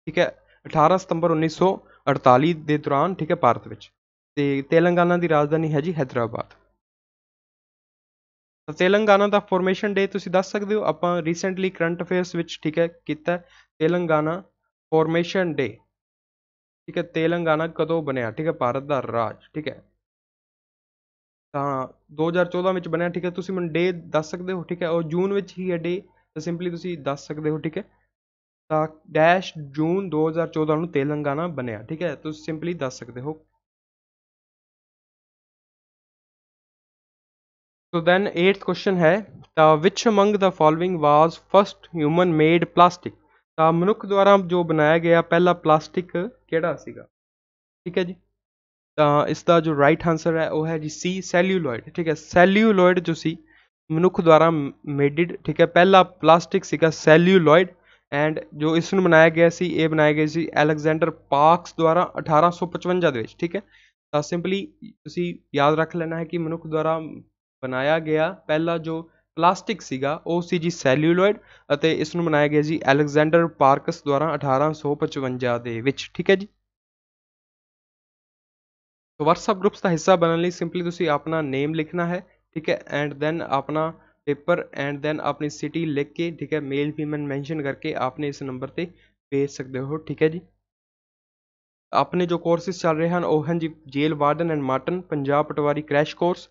ਠੀਕ ਹੈ 18 ਸਤੰਬਰ 1900 ਅਠਤਾਲੀ ਦੇ ਦੌਰਾਨ ਠੀਕ ਹੈ ਭਾਰਤ ਵਿੱਚ ਅਤੇ ਤੇਲੰਗਾਨਾ ਦੀ ਰਾਜਧਾਨੀ ਹੈ ਜੀ ਹੈਦਰਾਬਾਦ ਤਾਂ ਤੇਲੰਗਾਨਾ ਦਾ ਫਾਰਮੇਸ਼ਨ ਡੇ ਤੁਸੀਂ ਦੱਸ ਸਕਦੇ ਹੋ ਆਪਾਂ ਰੀਸੈਂਟਲੀ ਕਰੰਟ ਅਫੇਅਰਸ ਵਿੱਚ ਠੀਕ ਹੈ ਕੀਤਾ ਤੇਲੰਗਾਨਾ ਫਾਰਮੇਸ਼ਨ ਡੇ ਠੀਕ ਹੈ ਤੇਲੰਗਾਨਾ ਕਦੋਂ ਬਣਿਆ ਠੀਕ ਹੈ ਭਾਰਤ ਦਾ ਰਾਜ ਠੀਕ ਹੈ ਤਾਂ 2014 ਵਿੱਚ ਬਣਿਆ ਠੀਕ ਹੈ ਤੁਸੀਂ ਮੈਨੂੰ ਡੇ ਦੱਸ ਸਕਦੇ ਹੋ ਠੀਕ ਹੈ ਉਹ ਜੂਨ ਵਿੱਚ ਹੀ ਹੈ ਡੇ ਤਾਂ ਸਿੰਪਲੀ ਤੁਸੀਂ ਦੱਸ ਸਕਦੇ ਹੋ ਠੀਕ ਹੈ ਡੈਸ਼ ਜੂਨ 2014 ਨੂੰ ਤੇਲੰਗਾਨਾ ਬਣਿਆ ਠੀਕ ਹੈ ਤੁਸੀਂ ਸਿੰਪਲੀ ਦੱਸ ਸਕਦੇ ਹੋ ਸੋ ਦੈਨ 8th ਕੁਐਸਚਨ ਹੈ ਤਾਂ ਵਿਚ among the following was first human made plastic ਤਾਂ ਮਨੁੱਖ ਦੁਆਰਾ ਜੋ ਬਣਾਇਆ ਗਿਆ ਪਹਿਲਾ ਪਲਾਸਟਿਕ ਕਿਹੜਾ ਸੀਗਾ ਠੀਕ ਹੈ ਜੀ ਤਾਂ ਇਸ ਦਾ ਜੋ ਰਾਈਟ ਆਨਸਰ ਹੈ ਉਹ ਹੈ ਜੀ ਸੀ ਸੈਲੂਲੋਇਡ ਠੀਕ ਹੈ ਸੈਲੂਲੋਇਡ ਜੋ ਸੀ ਮਨੁੱਖ ਦੁਆਰਾ ਮੇਡਡ ਠੀਕ ਹੈ ਪਹਿਲਾ ਪਲਾਸਟਿਕ ਸੀਗਾ ਸੈਲੂਲੋਇਡ ਐਂਡ ਜੋ ਇਸ ਨੂੰ ਬਣਾਇਆ ਗਿਆ ਸੀ ਇਹ ਬਣਾਇਆ ਗਿਆ ਸੀ ਅਲੈਗਜ਼ੈਂਡਰ ਪਾਰਕਸ ਦੁਆਰਾ 1855 ਦੇ ਵਿੱਚ ਠੀਕ ਹੈ ਤਾਂ ਸਿੰਪਲੀ ਤੁਸੀਂ ਯਾਦ ਰੱਖ ਲੈਣਾ ਹੈ ਕਿ ਮਨੁੱਖ ਦੁਆਰਾ ਬਣਾਇਆ ਗਿਆ ਪਹਿਲਾ ਜੋ ਪਲਾਸਟਿਕ ਸੀਗਾ ਉਹ ਸੀ ਜੀ ਸੈਲੂਲੋਇਡ ਅਤੇ ਇਸ ਨੂੰ ਬਣਾਇਆ ਗਿਆ ਜੀ ਅਲੈਗਜ਼ੈਂਡਰ ਪਾਰਕਸ ਦੁਆਰਾ 1855 ਦੇ ਵਿੱਚ ਠੀਕ ਹੈ ਜੀ WhatsApp ਗਰੁੱਪਸ ਦਾ ਹਿੱਸਾ ਬਣਨ ਲਈ ਸਿੰਪਲੀ ਤੁਸੀਂ ਆਪਣਾ ਨੇਮ ਲਿਖਣਾ ਹੈ ਠੀਕ ਹੈ ਐਂਡ ਦੈਨ ਆਪਣਾ ਪੇਪਰ ਐਂਡ देन ਆਪਣੀ ਸਿਟੀ ਲਿਖ ਕੇ ਠੀਕ ਹੈ ਮੇਲ फीमेल ਮੈਂਸ਼ਨ ਕਰਕੇ ਆਪਨੇ ਇਸ ਨੰਬਰ ਤੇ ਭੇਜ ਸਕਦੇ ਹੋ ਠੀਕ ਹੈ ਜੀ ਆਪਣੇ ਜੋ ਕੋਰਸਿਸ ਚੱਲ ਰਹੇ ਹਨ ਉਹ ਹਨ ਜੀ jail warden and matron Punjab patwari crash course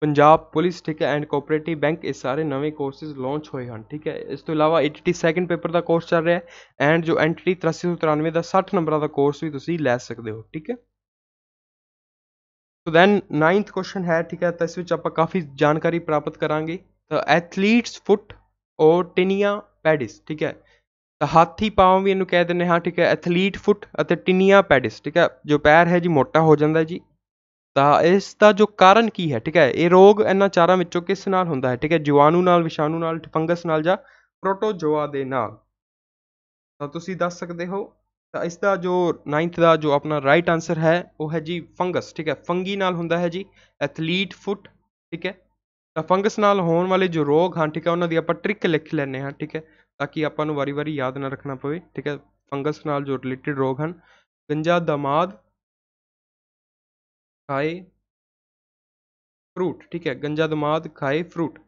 Punjab police ਠੀਕ ਹੈ ਐਂਡ ਕੋਆਪਰੇਟਿਵ ਬੈਂਕ ਇਹ ਸਾਰੇ ਨਵੇਂ ਕੋਰਸਿਸ ਲਾਂਚ ਹੋਏ ਹਨ ਠੀਕ ਹੈ ਇਸ ਤੋਂ ਇਲਾਵਾ 82 ਸੈਕੰਡ ਪੇਪਰ ਦਾ ਕੋਰਸ ਚੱਲ ਰਿਹਾ ਹੈ ਐਂਡ ਜੋ ਐਂਟਰੀ 8393 ਦਾ 60 ਨੰਬਰਾਂ ਦਾ ਕੋਰਸ ਵੀ ਤੁਸੀਂ ਲੈ ਸਕਦੇ ਹੋ ਠੀਕ ਹੈ ਸੋ ਦੈਨ 9th ਕੁਐਸਚਨ ਹੈ ਠੀਕ ਹੈ ਤਾਂ ਇਸ ਵਿੱਚ ਆਪਾਂ ਕਾਫੀ ਜਾਣਕਾਰੀ ਪ੍ਰਾਪਤ ਕਰਾਂਗੇ the athlete's foot or tinea pedis ਠੀਕ ਹੈ ਤਾਂ ਹਾਥੀ ਪਾਉਂ ਵੀ ਇਹਨੂੰ ਕਹਿ ਦਿੰਦੇ ਹਾਂ ਠੀਕ ਹੈ ਐਥਲੀਟ ਫੁੱਟ ਅਤੇ ਟਿਨੀਆ ਪੈਡਿਸ ਠੀਕ ਹੈ ਜੋ ਪੈਰ ਹੈ ਜੀ ਮੋਟਾ ਹੋ ਜਾਂਦਾ ਜੀ ਤਾਂ ਇਸ ਦਾ ਜੋ ਕਾਰਨ ਕੀ ਹੈ ਠੀਕ ਹੈ ਇਹ ਰੋਗ ਇਹਨਾਂ ਚਾਰਾਂ ਵਿੱਚੋਂ ਕਿਸ ਨਾਲ ਹੁੰਦਾ ਹੈ ਠੀਕ ਹੈ ਜੀਵਾਣੂ ਨਾਲ ਵਿਸ਼ਾਣੂ ਨਾਲ ਫੰਗਸ ਨਾਲ ਜਾਂ ਪ੍ਰੋਟੋਜੋਆ ਦੇ ਨਾਲ ਤਾਂ ਤੁਸੀਂ ਦੱਸ ਸਕਦੇ ਹੋ ਤਾਂ ਇਸ ਦਾ ਜੋ 9th ਦਾ ਜੋ ਆਪਣਾ ਰਾਈਟ ਆਨਸਰ ਹੈ ਉਹ ਹੈ ਜੀ ਫੰਗਸ ਠੀਕ ਹੈ ਫੰਗੀ ਨਾਲ ਹੁੰਦਾ ਹੈ ਜੀ ਐਥਲੀਟ ਫੁੱਟ ਠੀਕ ਹੈ ਫੰਗਸ ਨਾਲ ਹੋਣ ਵਾਲੇ ਜੋ ਰੋਗ ਹਨ ਠੀਕ ਹੈ ਉਹਨਾਂ ਦੀ ਆਪਾਂ ਟ੍ਰਿਕ ਲਿਖ ਲੈਂਦੇ ਹਾਂ ਠੀਕ ਹੈ ਤਾਂ ਕਿ ਆਪਾਂ ਨੂੰ ਵਾਰੀ-ਵਾਰੀ ਯਾਦ ਨਾ ਰੱਖਣਾ ਪਵੇ ਠੀਕ ਹੈ ਫੰਗਸ ਨਾਲ ਜੋ ਰਿਲੇਟਡ ਰੋਗ ਹਨ ਗੰਜਾ ਦਮਾਦ ਖਾਏ ਫਰੂਟ ਠੀਕ ਹੈ ਗੰਜਾ ਦਮਾਦ ਖਾਏ ਫਰੂਟ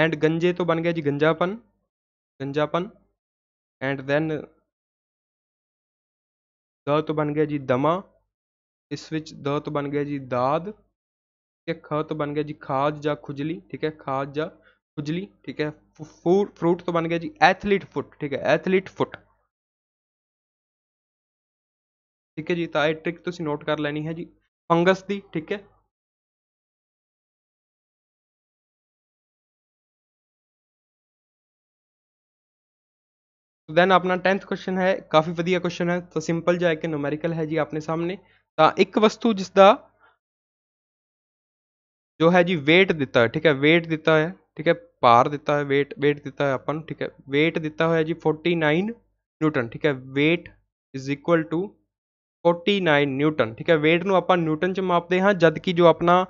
ਐਂਡ ਗੰਜੇ ਤੋਂ ਬਣ ਗਿਆ ਜੀ ਗੰਜਾਪਨ ਗੰਜਾਪਨ ਐਂਡ ਦੈਨ ਦਾਤ ਬਣ ਗਿਆ ਜੀ ਦਮਾ ਇਸ ਵਿੱਚ ਦਾਤ ਬਣ ਗਿਆ ਜੀ ਦਾਦ ठीक है ख तो बन गया जी खाज या खुजली ठीक है खाज या खुजली ठीक है फूड फ्रूट तो बन गया जी ਐਥਲੀਟ ਫੁੱਟ ठीक है ਠੀਕ ਹੈ ਜੀ ਤਾਂ ਇਹ ਟ੍ਰਿਕ ਤੁਸੀਂ ਨੋਟ ਕਰ ਲੈਣੀ ਹੈ ਜੀ ਫੰਗਸ ਦੀ ਠੀਕ ਹੈ ਦੈਨ ਆਪਣਾ 10th ਕੁਐਸਚਨ ਹੈ ਕਾਫੀ ਵਧੀਆ ਕੁਐਸਚਨ ਹੈ ਤਾਂ ਸਿੰਪਲ ਜਿਹਾ ਕਿ ਨੂਮੈਰੀਕਲ ਹੈ ਜੀ ਆਪਣੇ ਸਾਹਮਣੇ ਤਾਂ ਇੱਕ ਵਸਤੂ ਜਿਸ ਦਾ ਜੋ ਹੈ ਜੀ weight ਦਿੱਤਾ ਠੀਕ ਹੈ weight ਦਿੱਤਾ ਹੋਇਆ ਠੀਕ ਹੈ ਭਾਰ ਦਿੱਤਾ ਹੈ weight weight ਦਿੱਤਾ ਹੈ ਆਪਾਂ ਨੂੰ ਠੀਕ ਹੈ weight ਦਿੱਤਾ ਹੋਇਆ ਜੀ 49 ਨਿਊਟਨ ਠੀਕ ਹੈ weight is equal to 49 newton ਠੀਕ ਹੈ weight ਨੂੰ ਆਪਾਂ ਨਿਊਟਨ ਚ ਮਾਪਦੇ ਹਾਂ ਜਦ ਕਿ ਜੋ ਆਪਣਾ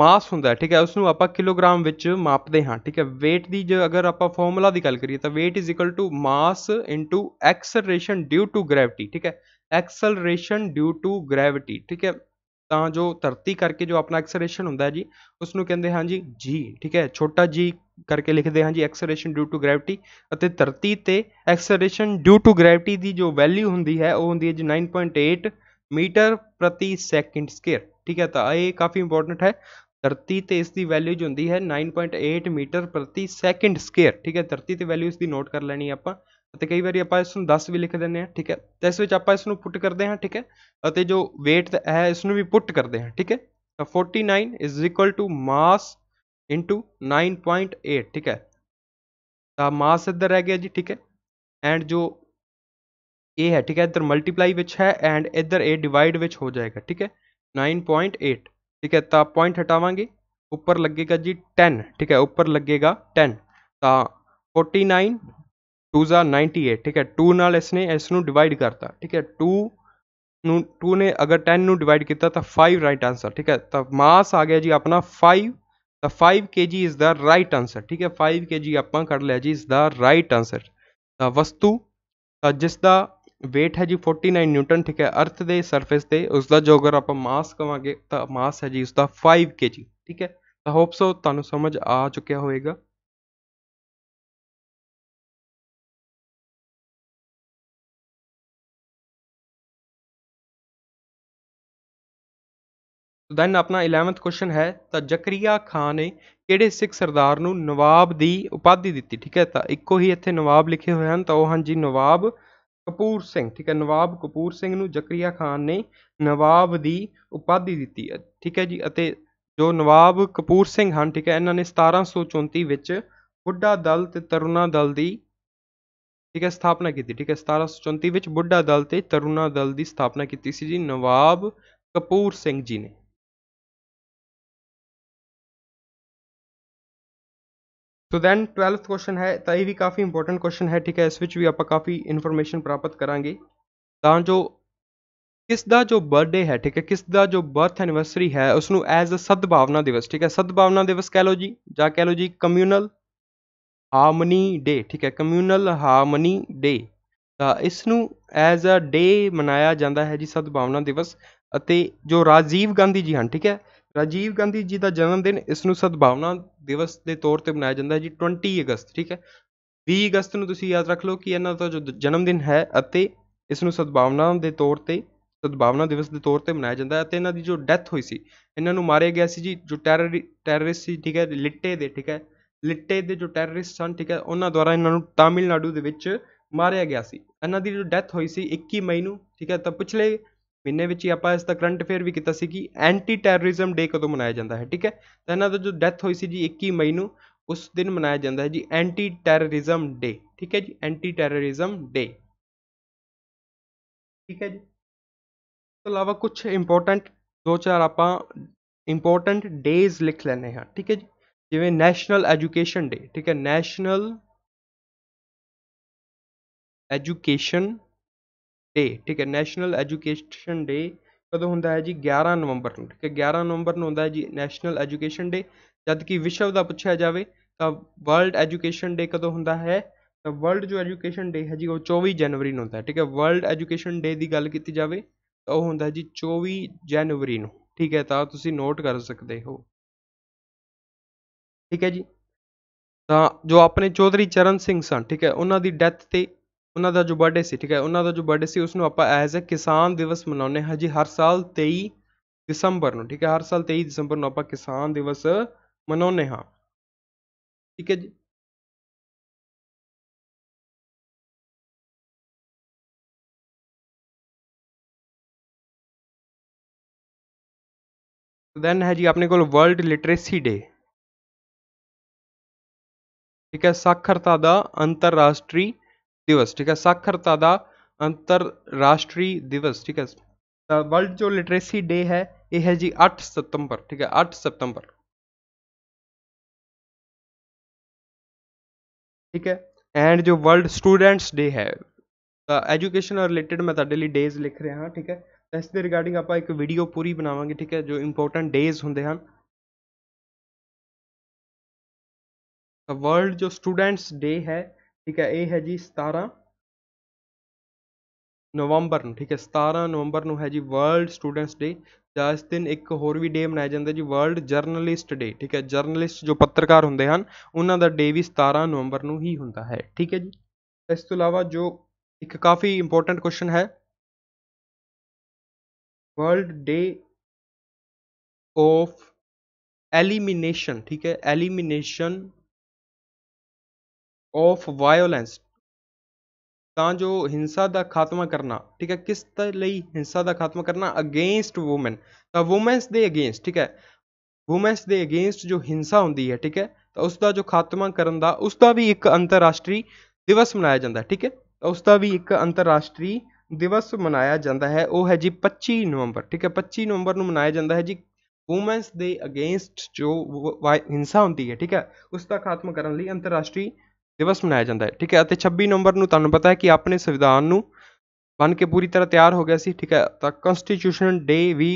ਮਾਸ ਹੁੰਦਾ ਠੀਕ ਹੈ ਉਸ ਨੂੰ ਆਪਾਂ ਕਿਲੋਗ੍ਰਾਮ ਵਿੱਚ ਮਾਪਦੇ ਹਾਂ ਠੀਕ ਹੈ weight ਦੀ ਜੇ ਅਗਰ ਆਪਾਂ ਫਾਰਮੂਲਾ ਦੀ ਗੱਲ ਕਰੀਏ ਤਾਂ weight is equal to mass into acceleration due to gravity ਠੀਕ ਹੈ ਐਕਸਲਰੇਸ਼ਨ ਡਿਊ ਟੂ ਗ੍ਰੈਵਿਟੀ ਠੀਕ ਹੈ ਤਾਂ ਜੋ ਧਰਤੀ ਕਰਕੇ ਜੋ ਆਪਣਾ ਐਕਸਲਰੇਸ਼ਨ ਹੁੰਦਾ ਜੀ ਉਸ ਨੂੰ ਕਹਿੰਦੇ ਹਾਂ ਜੀ ਜੀ ਠੀਕ ਹੈ ਛੋਟਾ ਜੀ ਕਰਕੇ ਲਿਖਦੇ ਹਾਂ ਜੀ ਐਕਸਲਰੇਸ਼ਨ ਡਿਊ ਟੂ ਗ੍ਰੈਵਿਟੀ ਅਤੇ ਧਰਤੀ ਤੇ ਐਕਸਲਰੇਸ਼ਨ ਡਿਊ ਟੂ ਗ੍ਰੈਵਿਟੀ ਦੀ ਜੋ ਵੈਲਿਊ ਹੁੰਦੀ ਹੈ ਉਹ ਹੁੰਦੀ ਹੈ ਜੀ 9.8 ਮੀਟਰ ਪ੍ਰਤੀ ਸੈਕਿੰਡ ਸਕੁਅਰ ਠੀਕ ਹੈ ਤਾਂ ਇਹ ਕਾਫੀ ਇੰਪੋਰਟੈਂਟ ਹੈ ਧਰਤੀ 'ਤੇ ਇਸ ਦੀ ਵੈਲਿਊਜ ਹੁੰਦੀ ਹੈ 9.8 ਮੀਟਰ ਪ੍ਰਤੀ ਸੈਕਿੰਡ ਸਕੁਅਰ ਠੀਕ ਹੈ ਧਰਤੀ 'ਤੇ ਵੈਲਿਊ ਇਸ ਦੀ ਨੋਟ ਕਰ ਲੈਣੀ ਆਪਾਂ ਅਤੇ ਕਈ ਵਾਰੀ ਆਪਾਂ ਇਸ ਨੂੰ 10 ਵੀ ਲਿਖ ਦਿੰਦੇ ਆ ਠੀਕ ਹੈ ਤਾਂ ਇਸ ਵਿੱਚ ਆਪਾਂ ਇਸ ਨੂੰ ਪੁੱਟ ਕਰਦੇ ਹਾਂ ਠੀਕ ਹੈ ਅਤੇ ਜੋ weight ਹੈ ਇਸ ਨੂੰ ਵੀ ਪੁੱਟ ਕਰਦੇ ਹਾਂ ਠੀਕ ਹੈ ਤਾਂ 49 is equal to mass into 9.8 ਠੀਕ ਹੈ ਤਾਂ ਮਾਸ ਇੱਧਰ ਰਹਿ ਗਿਆ ਜੀ ਠੀਕ ਹੈ ਐਂਡ ਜੋ a ਹੈ ਠੀਕ ਹੈ ਇੱਧਰ ਮਲਟੀਪਲਾਈ ਵਿੱਚ ਹੈ ਐਂਡ ਇੱਧਰ a ਡਿਵਾਈਡ ਵਿੱਚ ਹੋ ਜਾਏਗਾ ਠੀਕ ਹੈ 9.8 ठीक है तो पॉइंट हटावे उपर लगेगा जी टेन ठीक है उपर लगेगा टेन तो फोर्टी नाइन टू जा नाइनटी एट ठीक है टू न इसने इसनों डिवाइड करता ठीक है टू टू ने अगर टेन न डिवाइड किया तो फाइव राइट आंसर ठीक है तो मास आ गया जी अपना फाइव तो five K G is the right answer ठीक है फाइव के जी आप कर लिया जी इज़ द राइट आंसर वस्तु तो जिसका ਵੇਟ ਹੈ ਜੀ 49 ਨਿਊਟਨ ਠੀਕ ਹੈ ਅਰਥ ਦੇ ਸਰਫੇਸ ਤੇ ਉਸ ਦਾ ਜੋ ਅਗਰ ਆਪਾਂ ਮਾਸ ਕਵਾਂਗੇ ਤਾਂ ਮਾਸ ਹੈ ਜੀ ਉਸ ਦਾ 5 kg ਠੀਕ ਹੈ ਤਾਂ ਹੋਪ ਸੋ ਤੁਹਾਨੂੰ ਸਮਝ ਆ ਚੁੱਕਿਆ ਹੋਵੇਗਾ ਦੈਨ ਆਪਣਾ 11th ਕੁਐਸਚਨ ਹੈ ਤਾਂ ਜ਼ਕਰੀਆ ਖਾਨ ਨੇ ਕਿਹੜੇ ਸਿੱਖ ਸਰਦਾਰ ਨੂੰ ਨਵਾਬ ਦੀ ਉਪਾਧੀ ਦਿੱਤੀ ਠੀਕ ਹੈ ਤਾਂ ਇੱਕੋ ਹੀ ਇੱਥੇ ਨਵਾਬ ਲਿਖੇ ਹੋਏ ਹਨ ਤਾਂ ਉਹ ਹਨ ਜੀ ਨਵਾਬ ਕਪੂਰ ਸਿੰਘ ਠੀਕ ਹੈ ਨਵਾਬ ਕਪੂਰ ਸਿੰਘ ਨੂੰ ਜ਼ਕਰੀਆ ਖਾਨ ਨੇ ਨਵਾਬ ਦੀ ਉਪਾਧੀ ਦਿੱਤੀ ਹੈ ਠੀਕ ਹੈ ਜੀ ਅਤੇ ਜੋ ਨਵਾਬ ਕਪੂਰ ਸਿੰਘ ਹਨ ਠੀਕ ਹੈ ਇਹਨਾਂ ਨੇ 1734 ਵਿੱਚ ਬੁੱਢਾ ਦਲ ਤੇ ਤਰੁਣਾ ਦਲ ਦੀ ਠੀਕ ਹੈ ਸਥਾਪਨਾ ਕੀਤੀ ਠੀਕ ਹੈ 1734 ਵਿੱਚ ਬੁੱਢਾ ਦਲ ਤੇ ਤਰੁਣਾ ਦਲ ਦੀ ਸਥਾਪਨਾ ਕੀਤੀ ਸੀ ਜੀ ਨਵਾਬ ਕਪੂਰ ਸਿੰਘ ਜੀ ਨੇ ਸੋ ਦੈਨ 12th ਕੁਐਸਚਨ ਹੈ ਤਾਂ ਇਹ ਵੀ ਕਾਫੀ ਇੰਪੋਰਟੈਂਟ ਕੁਐਸਚਨ ਹੈ ਠੀਕ ਹੈ ਇਸ ਵਿੱਚ ਵੀ ਆਪਾਂ ਕਾਫੀ ਇਨਫੋਰਮੇਸ਼ਨ ਪ੍ਰਾਪਤ ਕਰਾਂਗੇ ਤਾਂ ਜੋ ਕਿਸ ਦਾ ਜੋ ਬਰਥਡੇ ਹੈ ਠੀਕ ਹੈ ਕਿਸ ਦਾ ਜੋ ਬਰਥ ਐਨੀਵਰਸਰੀ ਹੈ ਉਸ ਨੂੰ ਐਜ਼ ਅ ਸਦਭਾਵਨਾ ਦਿਵਸ ਠੀਕ ਹੈ ਸਦਭਾਵਨਾ ਦਿਵਸ ਕਹਿ ਲੋ ਜੀ ਜਾਂ ਕਹਿ ਲੋ ਜੀ ਕਮਿਊਨਲ ਹਾਰਮਨੀ ਡੇ ਠੀਕ ਹੈ ਕਮਿਊਨਲ ਹਾਰਮਨੀ ਡੇ ਤਾਂ ਇਸ ਨੂੰ ਐਜ਼ ਅ ਡੇ ਮਨਾਇਆ ਜਾਂਦਾ ਹੈ ਜੀ ਸਦਭਾਵਨਾ ਦਿਵਸ ਅਤੇ ਜੋ ਰਾਜੀਵ ਗਾਂਧੀ ਜੀ ਹਨ ਠੀਕ ਹੈ ਰਾਜੀਵ ਗਾਂਧੀ ਜੀ ਦਾ ਜਨਮ ਦਿਨ ਇਸ ਨੂੰ ਸਦਭਾਵਨਾ ਦਿਵਸ ਦੇ ਤੌਰ ਤੇ ਮਨਾਇਆ ਜਾਂਦਾ ਹੈ ਜੀ 20 ਅਗਸਤ ਠੀਕ ਹੈ 20 ਅਗਸਤ ਨੂੰ ਤੁਸੀਂ ਯਾਦ ਰੱਖ ਲਓ ਕਿ ਇਹਨਾਂ ਦਾ ਜੋ ਜਨਮ ਦਿਨ ਹੈ ਅਤੇ ਇਸ ਨੂੰ ਸਦਭਾਵਨਾ ਦੇ ਤੌਰ ਤੇ ਸਦਭਾਵਨਾ ਦਿਵਸ ਦੇ ਤੌਰ ਤੇ ਮਨਾਇਆ ਜਾਂਦਾ ਹੈ ਅਤੇ ਇਹਨਾਂ ਦੀ ਜੋ ਡੈਥ ਹੋਈ ਸੀ ਇਹਨਾਂ ਨੂੰ ਮਾਰਿਆ ਗਿਆ ਸੀ ਜੀ ਜੋ ਟੈਰਰ ਟੈਰਰਿਸਟ ਸੀ ਠੀਕ ਹੈ ਲਿੱਟੇ ਦੇ ਠੀਕ ਹੈ ਲਿੱਟੇ ਦੇ ਜੋ ਟੈਰਰਿਸਟ ਸਨ ਠੀਕ ਹੈ ਉਹਨਾਂ ਦੁਆਰਾ ਇਹਨਾਂ ਨੂੰ ਤਾਮਿਲਨਾਡੂ ਦੇ ਵਿੱਚ ਮਾਰਿਆ ਗਿਆ ਸੀ ਇਹਨਾਂ ਦੀ ਜੋ ਡੈਥ ਹੋਈ ਸੀ 21 ਮਈ ਨੂੰ ਠੀਕ ਹੈ ਤਾਂ ਪਿਛਲੇ ਮਹੀਨੇ ਵਿੱਚ ਹੀ ਆਪਾਂ ਇਸ ਦਾ ਕਰੰਟ ਅਫੇਅਰ ਵੀ ਕੀਤਾ ਸੀ ਕਿ ਐਂਟੀ ਟੈਰਰਿਜ਼ਮ ਡੇ ਕਦੋਂ ਮਨਾਇਆ ਜਾਂਦਾ ਹੈ ਠੀਕ ਹੈ ਤਾਂ ਇਹਨਾਂ ਦਾ ਜੋ ਡੈਥ ਹੋਈ ਸੀ ਜੀ 21 ਮਈ ਨੂੰ ਉਸ ਦਿਨ ਮਨਾਇਆ ਜਾਂਦਾ ਹੈ ਜੀ ਐਂਟੀ ਟੈਰਰਿਜ਼ਮ ਡੇ ਠੀਕ ਹੈ ਜੀ ਐਂਟੀ ਟੈਰਰਿਜ਼ਮ ਡੇ ਠੀਕ ਹੈ ਜੀ ਇਸ ਤੋਂ ਇਲਾਵਾ ਕੁਝ ਇੰਪੋਰਟੈਂਟ ਦੋ ਚਾਰ ਆਪਾਂ ਇੰਪੋਰਟੈਂਟ ਡੇਜ਼ ਲਿਖ ਲੈਣੇ ਹਾਂ ਠੀਕ ਹੈ ਜੀ ਜਿਵੇਂ ਨੈਸ਼ਨਲ ਐਜੂਕੇਸ਼ਨ ਡੇ ਠੀਕ ਹੈ ਨੈਸ਼ਨਲ ਐਜੂਕੇਸ਼ਨ ਡੇ ਠੀਕ ਹੈ ਨੈਸ਼ਨਲ ਐਜੂਕੇਸ਼ਨ ਡੇ ਕਦੋਂ ਹੁੰਦਾ ਹੈ ਜੀ 11 ਨਵੰਬਰ ਨੂੰ ਠੀਕ ਹੈ 11 ਨਵੰਬਰ ਨੂੰ ਹੁੰਦਾ ਹੈ ਜੀ ਨੈਸ਼ਨਲ ਐਜੂਕੇਸ਼ਨ ਡੇ ਜਦ ਕਿ ਵਿਸ਼ਵ ਦਾ ਪੁੱਛਿਆ ਜਾਵੇ ਤਾਂ ਵਰਲਡ ਐਜੂਕੇਸ਼ਨ ਡੇ ਕਦੋਂ ਹੁੰਦਾ ਹੈ ਤਾਂ ਵਰਲਡ ਜੋ ਐਜੂਕੇਸ਼ਨ ਡੇ ਹੈ ਜੀ ਉਹ 24 ਜਨਵਰੀ ਨੂੰ ਹੁੰਦਾ ਹੈ ਠੀਕ ਹੈ ਵਰਲਡ ਐਜੂਕੇਸ਼ਨ ਡੇ ਦੀ ਗੱਲ ਕੀਤੀ ਜਾਵੇ ਤਾਂ ਉਹ ਹੁੰਦਾ ਜੀ 24 ਜਨਵਰੀ ਨੂੰ ਠੀਕ ਹੈ ਤਾਂ ਤੁਸੀਂ ਨੋਟ ਕਰ ਸਕਦੇ ਹੋ ਠੀਕ ਹੈ ਜੀ ਤਾਂ ਜੋ ਆਪਣੇ ਚੌਧਰੀ ਚਰਨ ਸਿੰਘ ਸਨ ਠੀਕ ਹੈ ਉਹਨਾਂ ਦੀ ਡੈਥ ਤੇ ਉਹਨਾਂ ਦਾ ਜੋ ਬਰਥਡੇ ਸੀ ਠੀਕ ਹੈ ਉਹਨਾਂ ਦਾ ਜੋ ਬਰਥਡੇ ਸੀ ਉਸ ਨੂੰ ਆਪਾਂ ਐਜ਼ ਅ ਕਿਸਾਨ ਦਿਵਸ ਮਨਾਉਂਦੇ ਹਾਂ ਜੀ ਹਰ ਸਾਲ 23 ਦਸੰਬਰ ਨੂੰ ਠੀਕ ਹੈ ਹਰ ਸਾਲ 23 ਦਸੰਬਰ ਨੂੰ ਆਪਾਂ ਕਿਸਾਨ ਦਿਵਸ ਮਨਾਉਂਦੇ ਹਾਂ ਠੀਕ ਹੈ ਜੀ ਦੈਨ ਹੈ ਜੀ ਆਪਣੇ ਕੋਲ ਵਰਲਡ ਲਿਟਰੇਸੀ ਡੇ ਠੀਕ ਹੈ ਸਾਖਰਤਾ ਦਾ ਅੰਤਰਰਾਸ਼ਟਰੀ दिवस ठीक है साक्षरता का अंतरराष्ट्रीय दिवस ठीक है वर्ल्ड जो लिटरेसी डे है यह है जी 8 सितंबर ठीक है 8 सितंबर ठीक है एंड जो वर्ल्ड स्टूडेंट्स डे है एजुकेशन रिलेटेड मैं डेली डेज लिख रहा हाँ ठीक है ਹੈ ਤਾਂ ਇਸ ਦੇ ਰਿਗਾਰਡਿੰਗ ਆਪਾਂ ਇੱਕ ਵੀਡੀਓ ਪੂਰੀ ਬਣਾਵਾਂਗੇ ਠੀਕ ਹੈ ਜੋ ਇੰਪੋਰਟੈਂਟ ਡੇਜ਼ ਹੁੰਦੇ ਹਨ ਤਾਂ ਠੀਕ ਹੈ ਇਹ ਹੈ ਜੀ 17 ਨਵੰਬਰ ਨੂੰ ਠੀਕ ਹੈ 17 ਨਵੰਬਰ ਨੂੰ ਹੈ ਜੀ ਵਰਲਡ ਸਟੂਡੈਂਟਸ ਡੇ ਜਾਂ ਇਸ ਦਿਨ ਇੱਕ ਹੋਰ ਵੀ ਡੇ ਮਨਾਇਆ ਜਾਂਦਾ ਜੀ ਵਰਲਡ ਜਰਨਲਿਸਟ ਡੇ ਠੀਕ ਹੈ ਜਰਨਲਿਸਟ ਜੋ ਪੱਤਰਕਾਰ ਹੁੰਦੇ ਹਨ ਉਹਨਾਂ ਦਾ ਡੇ ਵੀ 17 ਨਵੰਬਰ ਨੂੰ ਹੀ ਹੁੰਦਾ ਹੈ ਠੀਕ ਹੈ ਜੀ ਇਸ ਤੋਂ ਇਲਾਵਾ ਜੋ ਇੱਕ ਕਾਫੀ ਇੰਪੋਰਟੈਂਟ ਕੁਐਸਚਨ ਹੈ ਵਰਲਡ ਡੇ ਆਫ ਐਲੀਮੀਨੇਸ਼ਨ ਠੀਕ ਹੈ ਐਲੀਮੀਨੇਸ਼ਨ ਆਫ ਵਾਇਓਲੈਂਸ ਤਾਂ ਜੋ ਹਿੰਸਾ ਦਾ ਖਾਤਮਾ ਕਰਨਾ ਠੀਕ ਹੈ ਕਿਸ ਲਈ ਹਿੰਸਾ ਦਾ ਖਾਤਮਾ ਕਰਨਾ ਅਗੇਂਸਟ ਔਮਨ ਤਾਂ ਔਮਨਸ ਦੇ ਅਗੇਂਸਟ ਠੀਕ ਹੈ ਔਮਨਸ ਦੇ ਅਗੇਂਸਟ ਜੋ ਹਿੰਸਾ ਹੁੰਦੀ ਹੈ ਠੀਕ ਹੈ ਤਾਂ ਉਸ ਦਾ ਜੋ ਖਾਤਮਾ ਕਰਨ ਦਾ ਉਸ ਦਾ ਵੀ ਇੱਕ ਅੰਤਰਰਾਸ਼ਟਰੀ ਦਿਵਸ ਮਨਾਇਆ ਜਾਂਦਾ ਠੀਕ ਹੈ ਤਾਂ ਉਸ ਦਾ ਵੀ ਇੱਕ ਅੰਤਰਰਾਸ਼ਟਰੀ ਦਿਵਸ ਮਨਾਇਆ ਜਾਂਦਾ ਹੈ ਉਹ ਹੈ ਜੀ 25 ਨਵੰਬਰ ਠੀਕ ਹੈ 25 ਨਵੰਬਰ ਨੂੰ ਮਨਾਇਆ ਜਾਂਦਾ ਹੈ ਜੀ ਔਮਨਸ ਦੇ ਅਗੇਂਸਟ ਜੋ ਹਿੰਸਾ ਹੁੰਦੀ ਹੈ ਠੀਕ ਹੈ ਉਸ ਦਾ ਖਾਤਮਾ ਕਰਨ ਲਈ ਅੰਤਰਰਾਸ਼ਟਰੀ ਦਿਵਸ ਮਨਾਇਆ ਜਾਂਦਾ ਹੈ ਠੀਕ ਹੈ ਅਤੇ 26 ਨਵੰਬਰ ਨੂੰ ਤੁਹਾਨੂੰ ਪਤਾ ਹੈ ਕਿ ਆਪਣੇ ਸੰਵਿਧਾਨ ਨੂੰ ਬਣ ਕੇ ਪੂਰੀ ਤਰ੍ਹਾਂ ਤਿਆਰ ਹੋ ਗਿਆ ਸੀ ਠੀਕ ਹੈ ਤਾਂ ਕਨਸਟੀਟਿਊਸ਼ਨ ਡੇ ਵੀ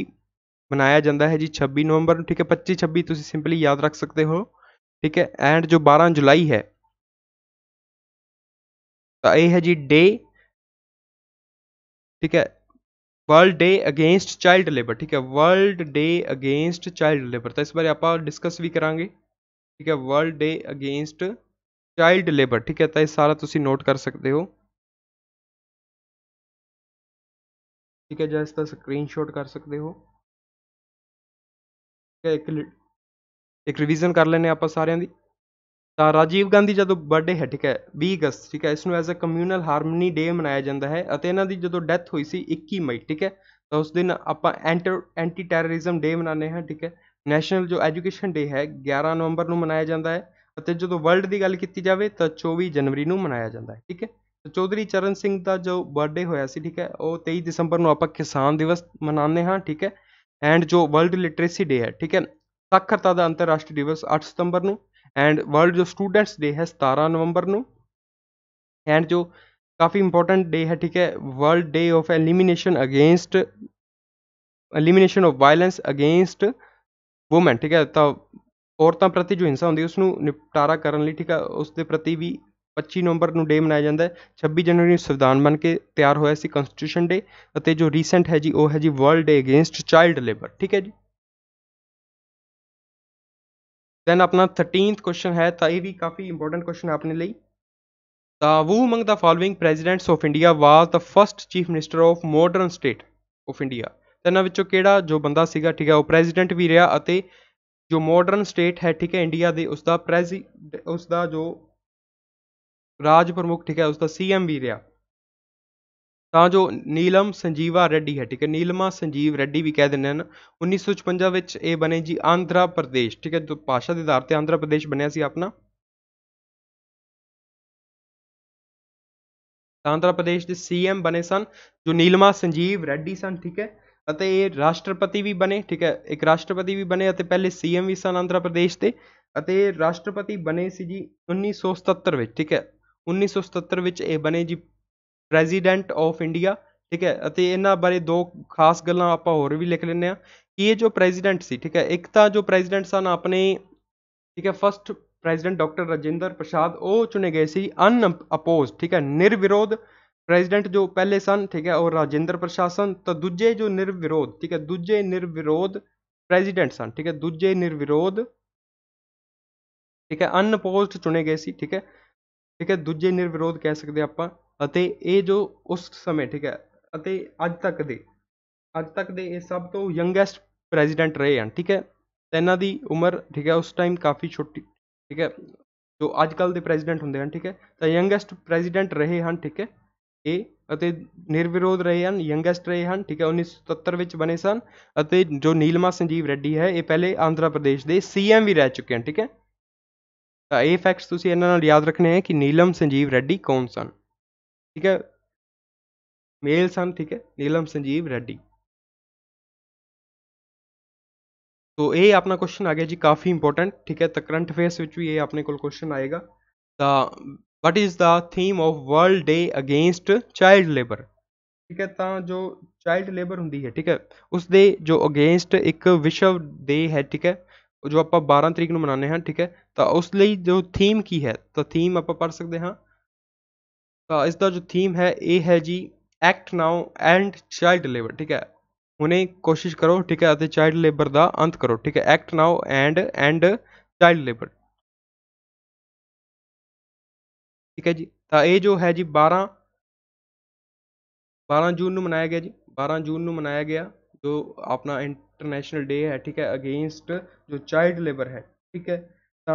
ਮਨਾਇਆ ਜਾਂਦਾ ਹੈ ਜੀ 26 ਨਵੰਬਰ ਨੂੰ ਠੀਕ ਹੈ 25 26 ਤੁਸੀਂ ਸਿੰਪਲੀ ਯਾਦ ਰੱਖ ਸਕਦੇ ਹੋ ਠੀਕ ਹੈ ਐਂਡ ਜੋ 12 ਜੁਲਾਈ ਹੈ ਤਾਂ ਇਹ ਹੈ ਜੀ ਡੇ ਠੀਕ ਹੈ world day against child labour ਠੀਕ ਹੈ world day against child labour ਤਾਂ ਇਸ ਬਾਰੇ ਆਪਾਂ ਡਿਸਕਸ ਵੀ ਕਰਾਂਗੇ ਠੀਕ ਹੈ world day against child labour ਠੀਕ ਹੈ ਤਾਂ ਇਹ ਸਾਰਾ ਤੁਸੀਂ ਨੋਟ ਕਰ ਸਕਦੇ ਹੋ ਠੀਕ ਹੈ ਜਾਂ ਇਸ ਦਾ ਸਕਰੀਨਸ਼ਾਟ ਕਰ ਸਕਦੇ ਹੋ ਠੀਕ ਹੈ ਇੱਕ ਇੱਕ ਰਿਵੀਜ਼ਨ ਕਰ ਲੈਨੇ ਆਪਾਂ ਸਾਰਿਆਂ ਦੀ ਤਾਂ ਰਾਜੀਵ ਗਾਂਧੀ ਜਦੋਂ ਬਰਥਡੇ ਹੈ ਠੀਕ ਹੈ 20 ਅਗਸਤ ਠੀਕ ਹੈ ਇਸ ਨੂੰ as a communal harmony day ਮਨਾਇਆ ਜਾਂਦਾ ਹੈ ਅਤੇ ਇਹਨਾਂ ਦੀ ਜਦੋਂ ਡੈਥ ਹੋਈ ਸੀ 21 ਮਈ ਠੀਕ ਹੈ ਤਾਂ ਉਸ ਦਿਨ ਆਪਾਂ ਐਂਟਰ ਐਂਟੀ ਟੈਰਰਿਜ਼ਮ ਡੇ ਮਨਾਉਂਦੇ ਹਾਂ ਠੀਕ ਹੈ ਨੈਸ਼ਨਲ ਜੋ ਐਜੂਕੇਸ਼ਨ ਡੇ ਹੈ 11 ਨਵੰਬਰ ਨੂੰ ਮਨਾਇਆ ਜਾਂਦਾ ਹੈ ਅਤੇ ਜਦੋਂ ਵਰਲਡ ਦੀ ਗੱਲ ਕੀਤੀ ਜਾਵੇ ਤਾਂ 24 ਜਨਵਰੀ ਨੂੰ ਮਨਾਇਆ ਜਾਂਦਾ ਹੈ ਠੀਕ ਹੈ ਚੌਧਰੀ ਚਰਨ ਸਿੰਘ ਦਾ ਜੋ ਬਰਥਡੇ ਹੋਇਆ ਸੀ ਠੀਕ ਹੈ ਉਹ 23 ਦਸੰਬਰ ਨੂੰ ਆਪਾਂ ਕਿਸਾਨ ਦਿਵਸ ਮਨਾਉਂਦੇ ਹਾਂ ਠੀਕ ਹੈ ਐਂਡ ਜੋ ਵਰਲਡ ਲਿਟਰੇਸੀ ਡੇ ਹੈ ਠੀਕ ਹੈ ਸਾਖਰਤਾ ਦਾ ਅੰਤਰਰਾਸ਼ਟਰੀ ਦਿਵਸ 8 ਸਤੰਬਰ ਨੂੰ ਐਂਡ ਵਰਲਡ ਜੋ ਸਟੂਡੈਂਟਸ ਡੇ ਹੈ 17 ਨਵੰਬਰ ਨੂੰ ਐਂਡ ਜੋ ਕਾਫੀ ਇੰਪੋਰਟੈਂਟ ਡੇ ਹੈ ਠੀਕ ਹੈ world day of elimination against elimination of violence against woman ਠੀਕ ਹੈ ਤਾਂ ਔਰਤਾਂ ਪ੍ਰਤੀ ਜੋ ਹਿੰਸਾ ਹੁੰਦੀ ਉਸ ਨੂੰ ਨਿਪਟਾਰਾ ਕਰਨ ਲਈ ਠੀਕ ਆ ਉਸ ਦੇ ਪ੍ਰਤੀ ਵੀ 25 ਨਵੰਬਰ ਨੂੰ ਡੇ ਮਨਾਇਆ ਜਾਂਦਾ ਹੈ 26 ਜਨਵਰੀ ਨੂੰ ਸੰਵਿਧਾਨ ਬਣ ਕੇ ਤਿਆਰ ਹੋਇਆ ਸੀ ਕਨਸਟੀਟਿਊਸ਼ਨ ਡੇ ਅਤੇ ਜੋ ਰੀਸੈਂਟ ਹੈ ਜੀ ਉਹ ਹੈ ਜੀ world day against child labour ਠੀਕ ਹੈ ਜੀ ਦੈਨ ਆਪਣਾ 13th ਕੁਐਸਚਨ ਹੈ ਤਾਂ ਇਹ ਵੀ ਕਾਫੀ ਇੰਪੋਰਟੈਂਟ ਕੁਐਸਚਨ ਹੈ ਆਪਣੇ ਲਈ ਤਾਂ who among the following presidents of India was the first chief minister of modern state of India ਇਹਨਾਂ ਵਿੱਚੋਂ ਕਿਹੜਾ ਜੋ ਬੰਦਾ ਸੀਗਾ ਠੀਕ ਹੈ ਉਹ ਪ੍ਰੈਜ਼ੀਡੈਂਟ ਵੀ ਰਿਹਾ ਅਤੇ ਜੋ ਮਾਡਰਨ ਸਟੇਟ ਹੈ ਠੀਕ ਹੈ ਇੰਡੀਆ ਦੇ ਉਸ ਦਾ ਪ੍ਰੈਜ਼ੀ ਉਸ ਦਾ ਜੋ ਰਾਜ ਪ੍ਰਮੁਖ ਠੀਕ ਹੈ ਉਸ ਦਾ ਸੀਐਮ ਵੀ ਰਿਹਾ ਤਾਂ ਜੋ ਨੀਲਮ ਸੰਜੀਵਾ ਰੈੱਡੀ ਹੈ ਠੀਕ ਹੈ ਨੀਲਮਾ ਸੰਜੀਵ ਰੈੱਡੀ ਵੀ ਕਹਿ ਦਿੰਦੇ ਹਨ 1956 ਵਿੱਚ ਇਹ ਬਣੇ ਜੀ ਆਂਧਰਾ ਪ੍ਰਦੇਸ਼ ਠੀਕ ਹੈ ਜੋ ਪਾਸ਼ਾ ਦੇ ਆਧਾਰ ਤੇ ਆਂਧਰਾ ਪ੍ਰਦੇਸ਼ ਬਣਿਆ ਸੀ ਆਪਣਾ ਆਂਧਰਾ ਪ੍ਰਦੇਸ਼ ਦੇ ਸੀਐਮ ਬਣੇ ਸਨ ਜੋ ਨੀਲਮਾ ਸੰਜੀਵ ਰੈੱਡੀ ਸਨ ਠੀਕ ਹੈ ਅਤੇ ਇਹ ਰਾਸ਼ਟਰਪਤੀ ਵੀ ਬਣੇ ਠੀਕ ਹੈ ਇੱਕ ਰਾਸ਼ਟਰਪਤੀ ਵੀ ਬਣੇ ਅਤੇ ਪਹਿਲੇ ਸੀਐਮ ਵੀ ਸਨ ਆਂਧਰਾ ਪ੍ਰਦੇਸ਼ ਦੇ ਅਤੇ ਇਹ ਰਾਸ਼ਟਰਪਤੀ ਬਣੇ ਸੀ ਜੀ 1977 ਵਿੱਚ ਠੀਕ ਹੈ 1977 ਵਿੱਚ ਇਹ ਬਣੇ ਜੀ ਪ੍ਰੈਜ਼ੀਡੈਂਟ ਆਫ ਇੰਡੀਆ ਠੀਕ ਹੈ ਅਤੇ ਇਹਨਾਂ ਬਾਰੇ ਦੋ ਖਾਸ ਗੱਲਾਂ ਆਪਾਂ ਹੋਰ ਵੀ ਲਿਖ ਲੈਂਦੇ ਆ ਕਿ ਇਹ ਜੋ ਪ੍ਰੈਜ਼ੀਡੈਂਟ ਸੀ ਠੀਕ ਹੈ ਇੱਕ ਤਾਂ ਜੋ ਪ੍ਰੈਜ਼ੀਡੈਂਟ ਸਨ ਆਪਣੇ ਠੀਕ ਹੈ ਫਸਟ ਪ੍ਰੈਜ਼ੀਡੈਂਟ ਡਾਕਟਰ ਰਜਿੰਦਰ ਪ੍ਰਸ਼ਾਦ ਉਹ ਚੁਣੇ ਗਏ ਸੀ ਅਨ ਅਪੋਜ਼ ਠੀਕ ਹੈ ਨਿਰਵਿਰੋਧ ਪ੍ਰੈਜ਼ੀਡੈਂਟ ਜੋ ਪਹਿਲੇ ਸਨ ਠੀਕ ਹੈ ਉਹ ਰਾਜਿੰਦਰ ਪ੍ਰਸ਼ਾਸਨ ਤਾਂ ਦੂਜੇ ਜੋ ਨਿਰਵਿਰੋਧ ਠੀਕ ਹੈ ਦੂਜੇ ਨਿਰਵਿਰੋਧ ਪ੍ਰੈਜ਼ੀਡੈਂਟ ਸਨ ਠੀਕ ਹੈ ਦੂਜੇ ਨਿਰਵਿਰੋਧ ਠੀਕ ਹੈ ਅਨਪੋਜ਼ਡ ਚੁਣੇ ਗਏ ਸੀ ਠੀਕ ਹੈ ਠੀਕ ਹੈ ਦੂਜੇ ਨਿਰਵਿਰੋਧ ਕਹਿ ਸਕਦੇ ਆਪਾਂ ਅਤੇ ਇਹ ਜੋ ਉਸ ਸਮੇਂ ਠੀਕ ਹੈ ਅਤੇ ਅੱਜ ਤੱਕ ਦੇ ਅੱਜ ਤੱਕ ਦੇ ਇਹ ਸਭ ਤੋਂ ਯੰਗੈਸਟ ਪ੍ਰੈਜ਼ੀਡੈਂਟ ਰਹੇ ਹਨ ਠੀਕ ਹੈ ਤਾਂ ਇਹਨਾਂ ਦੀ ਉਮਰ ਠੀਕ ਹੈ ਉਸ ਟਾਈਮ ਕਾਫੀ ਛੋਟੀ ਠੀਕ ਹੈ ਜੋ ਅੱਜ ਕੱਲ ਦੇ ਪ੍ਰੈਜ਼ੀਡੈਂਟ ਹੁੰਦੇ ਹਨ ਠੀਕ ਹੈ ਤਾਂ ਯੰਗੈਸਟ ਪ੍ਰੈਜ਼ੀਡੈਂਟ ਰਹੇ ਹਨ ਠੀਕ ਹੈ ਇਹ ਅਤੇ ਨਿਰਵਿਰੋਧ ਰਹੇ ਹਨ ਯੰਗੈਸਟ ਰਹੇ ਹਨ ਠੀਕ ਹੈ ਉੱਨੀ ਸੌ ਸਤੱਤਰ ਵਿੱਚ ਬਣੇ ਸਨ ਅਤੇ ਜੋ ਨੀਲਮਾ ਸੰਜੀਵ ਰੈੱਡੀ ਹੈ ਇਹ ਪਹਿਲੇ ਆਂਧਰਾ ਪ੍ਰਦੇਸ਼ ਦੇ ਸੀਐਮ ਵੀ ਰਹਿ ਚੁੱਕੇ ਹਨ ਠੀਕ ਹੈ ਤਾਂ ਇਹ ਫੈਕਟਸ ਤੁਸੀਂ ਇਹਨਾਂ ਨਾਲ ਯਾਦ ਰੱਖਣੇ ਹੈ ਕਿ ਨੀਲਮ ਸੰਜੀਵ ਰੈੱਡੀ ਕੌਣ ਸਨ ਠੀਕ ਹੈ ਮੇਲ ਸਨ ਠੀਕ ਹੈ ਨੀਲਮ ਸੰਜੀਵ ਰੈੱਡੀ ਸੋ ਇਹ ਆਪਣਾ ਕੁਐਸਚਨ ਆ ਗਿਆ ਜੀ ਕਾਫੀ ਇੰਪੋਰਟੈਂਟ ਠੀਕ ਹੈ ਤਾਂ ਕਰੰਟ ਅਫੇਅਰਸ ਵਿੱਚ ਵੀ ਇਹ ਆਪਣੇ ਕੋਲ ਕੁਐਸਚਨ ਆਏਗਾ ਤਾਂ what is the theme of world day against child labor ਠੀਕ ਹੈ ਤਾਂ ਜੋ ਚਾਈਲਡ ਲੇਬਰ ਹੁੰਦੀ ਹੈ ਠੀਕ ਹੈ ਉਸ ਦੇ ਜੋ ਅਗੇਂਸਟ ਇੱਕ ਵਿਸ਼ਵ ਡੇ ਹੈ ਠੀਕ ਹੈ ਜੋ ਆਪਾਂ 12 ਤਰੀਕ ਨੂੰ ਮਨਾਉਂਦੇ ਹਾਂ ਠੀਕ ਹੈ ਤਾਂ ਉਸ ਲਈ ਜੋ ਥੀਮ ਕੀ ਹੈ ਤਾਂ ਥੀਮ ਆਪਾਂ ਪੜ ਸਕਦੇ ਹਾਂ ਤਾਂ ਇਸ ਦਾ ਜੋ ਥੀਮ ਹੈ ਇਹ ਹੈ ਜੀ act now end child labour ਠੀਕ ਹੈ ਹੁਣੇ ਕੋਸ਼ਿਸ਼ ਕਰੋ ਠੀਕ ਹੈ ਅਤੇ ਚਾਈਲਡ ਲੇਬਰ ਦਾ ਅੰਤ ਕਰੋ ਠੀਕ ਹੈ act now end end child labour ਠੀਕ ਹੈ ਜੀ ਤਾਂ ਇਹ ਜੋ ਹੈ ਜੀ 12 12 ਜੂਨ ਨੂੰ ਮਨਾਇਆ ਗਿਆ ਜੀ 12 ਜੂਨ ਨੂੰ ਮਨਾਇਆ ਗਿਆ जो अपना इंटरनेशनल डे है ठीक है अगेंस्ट जो चाइल्ड लेबर है ठीक है ਤਾਂ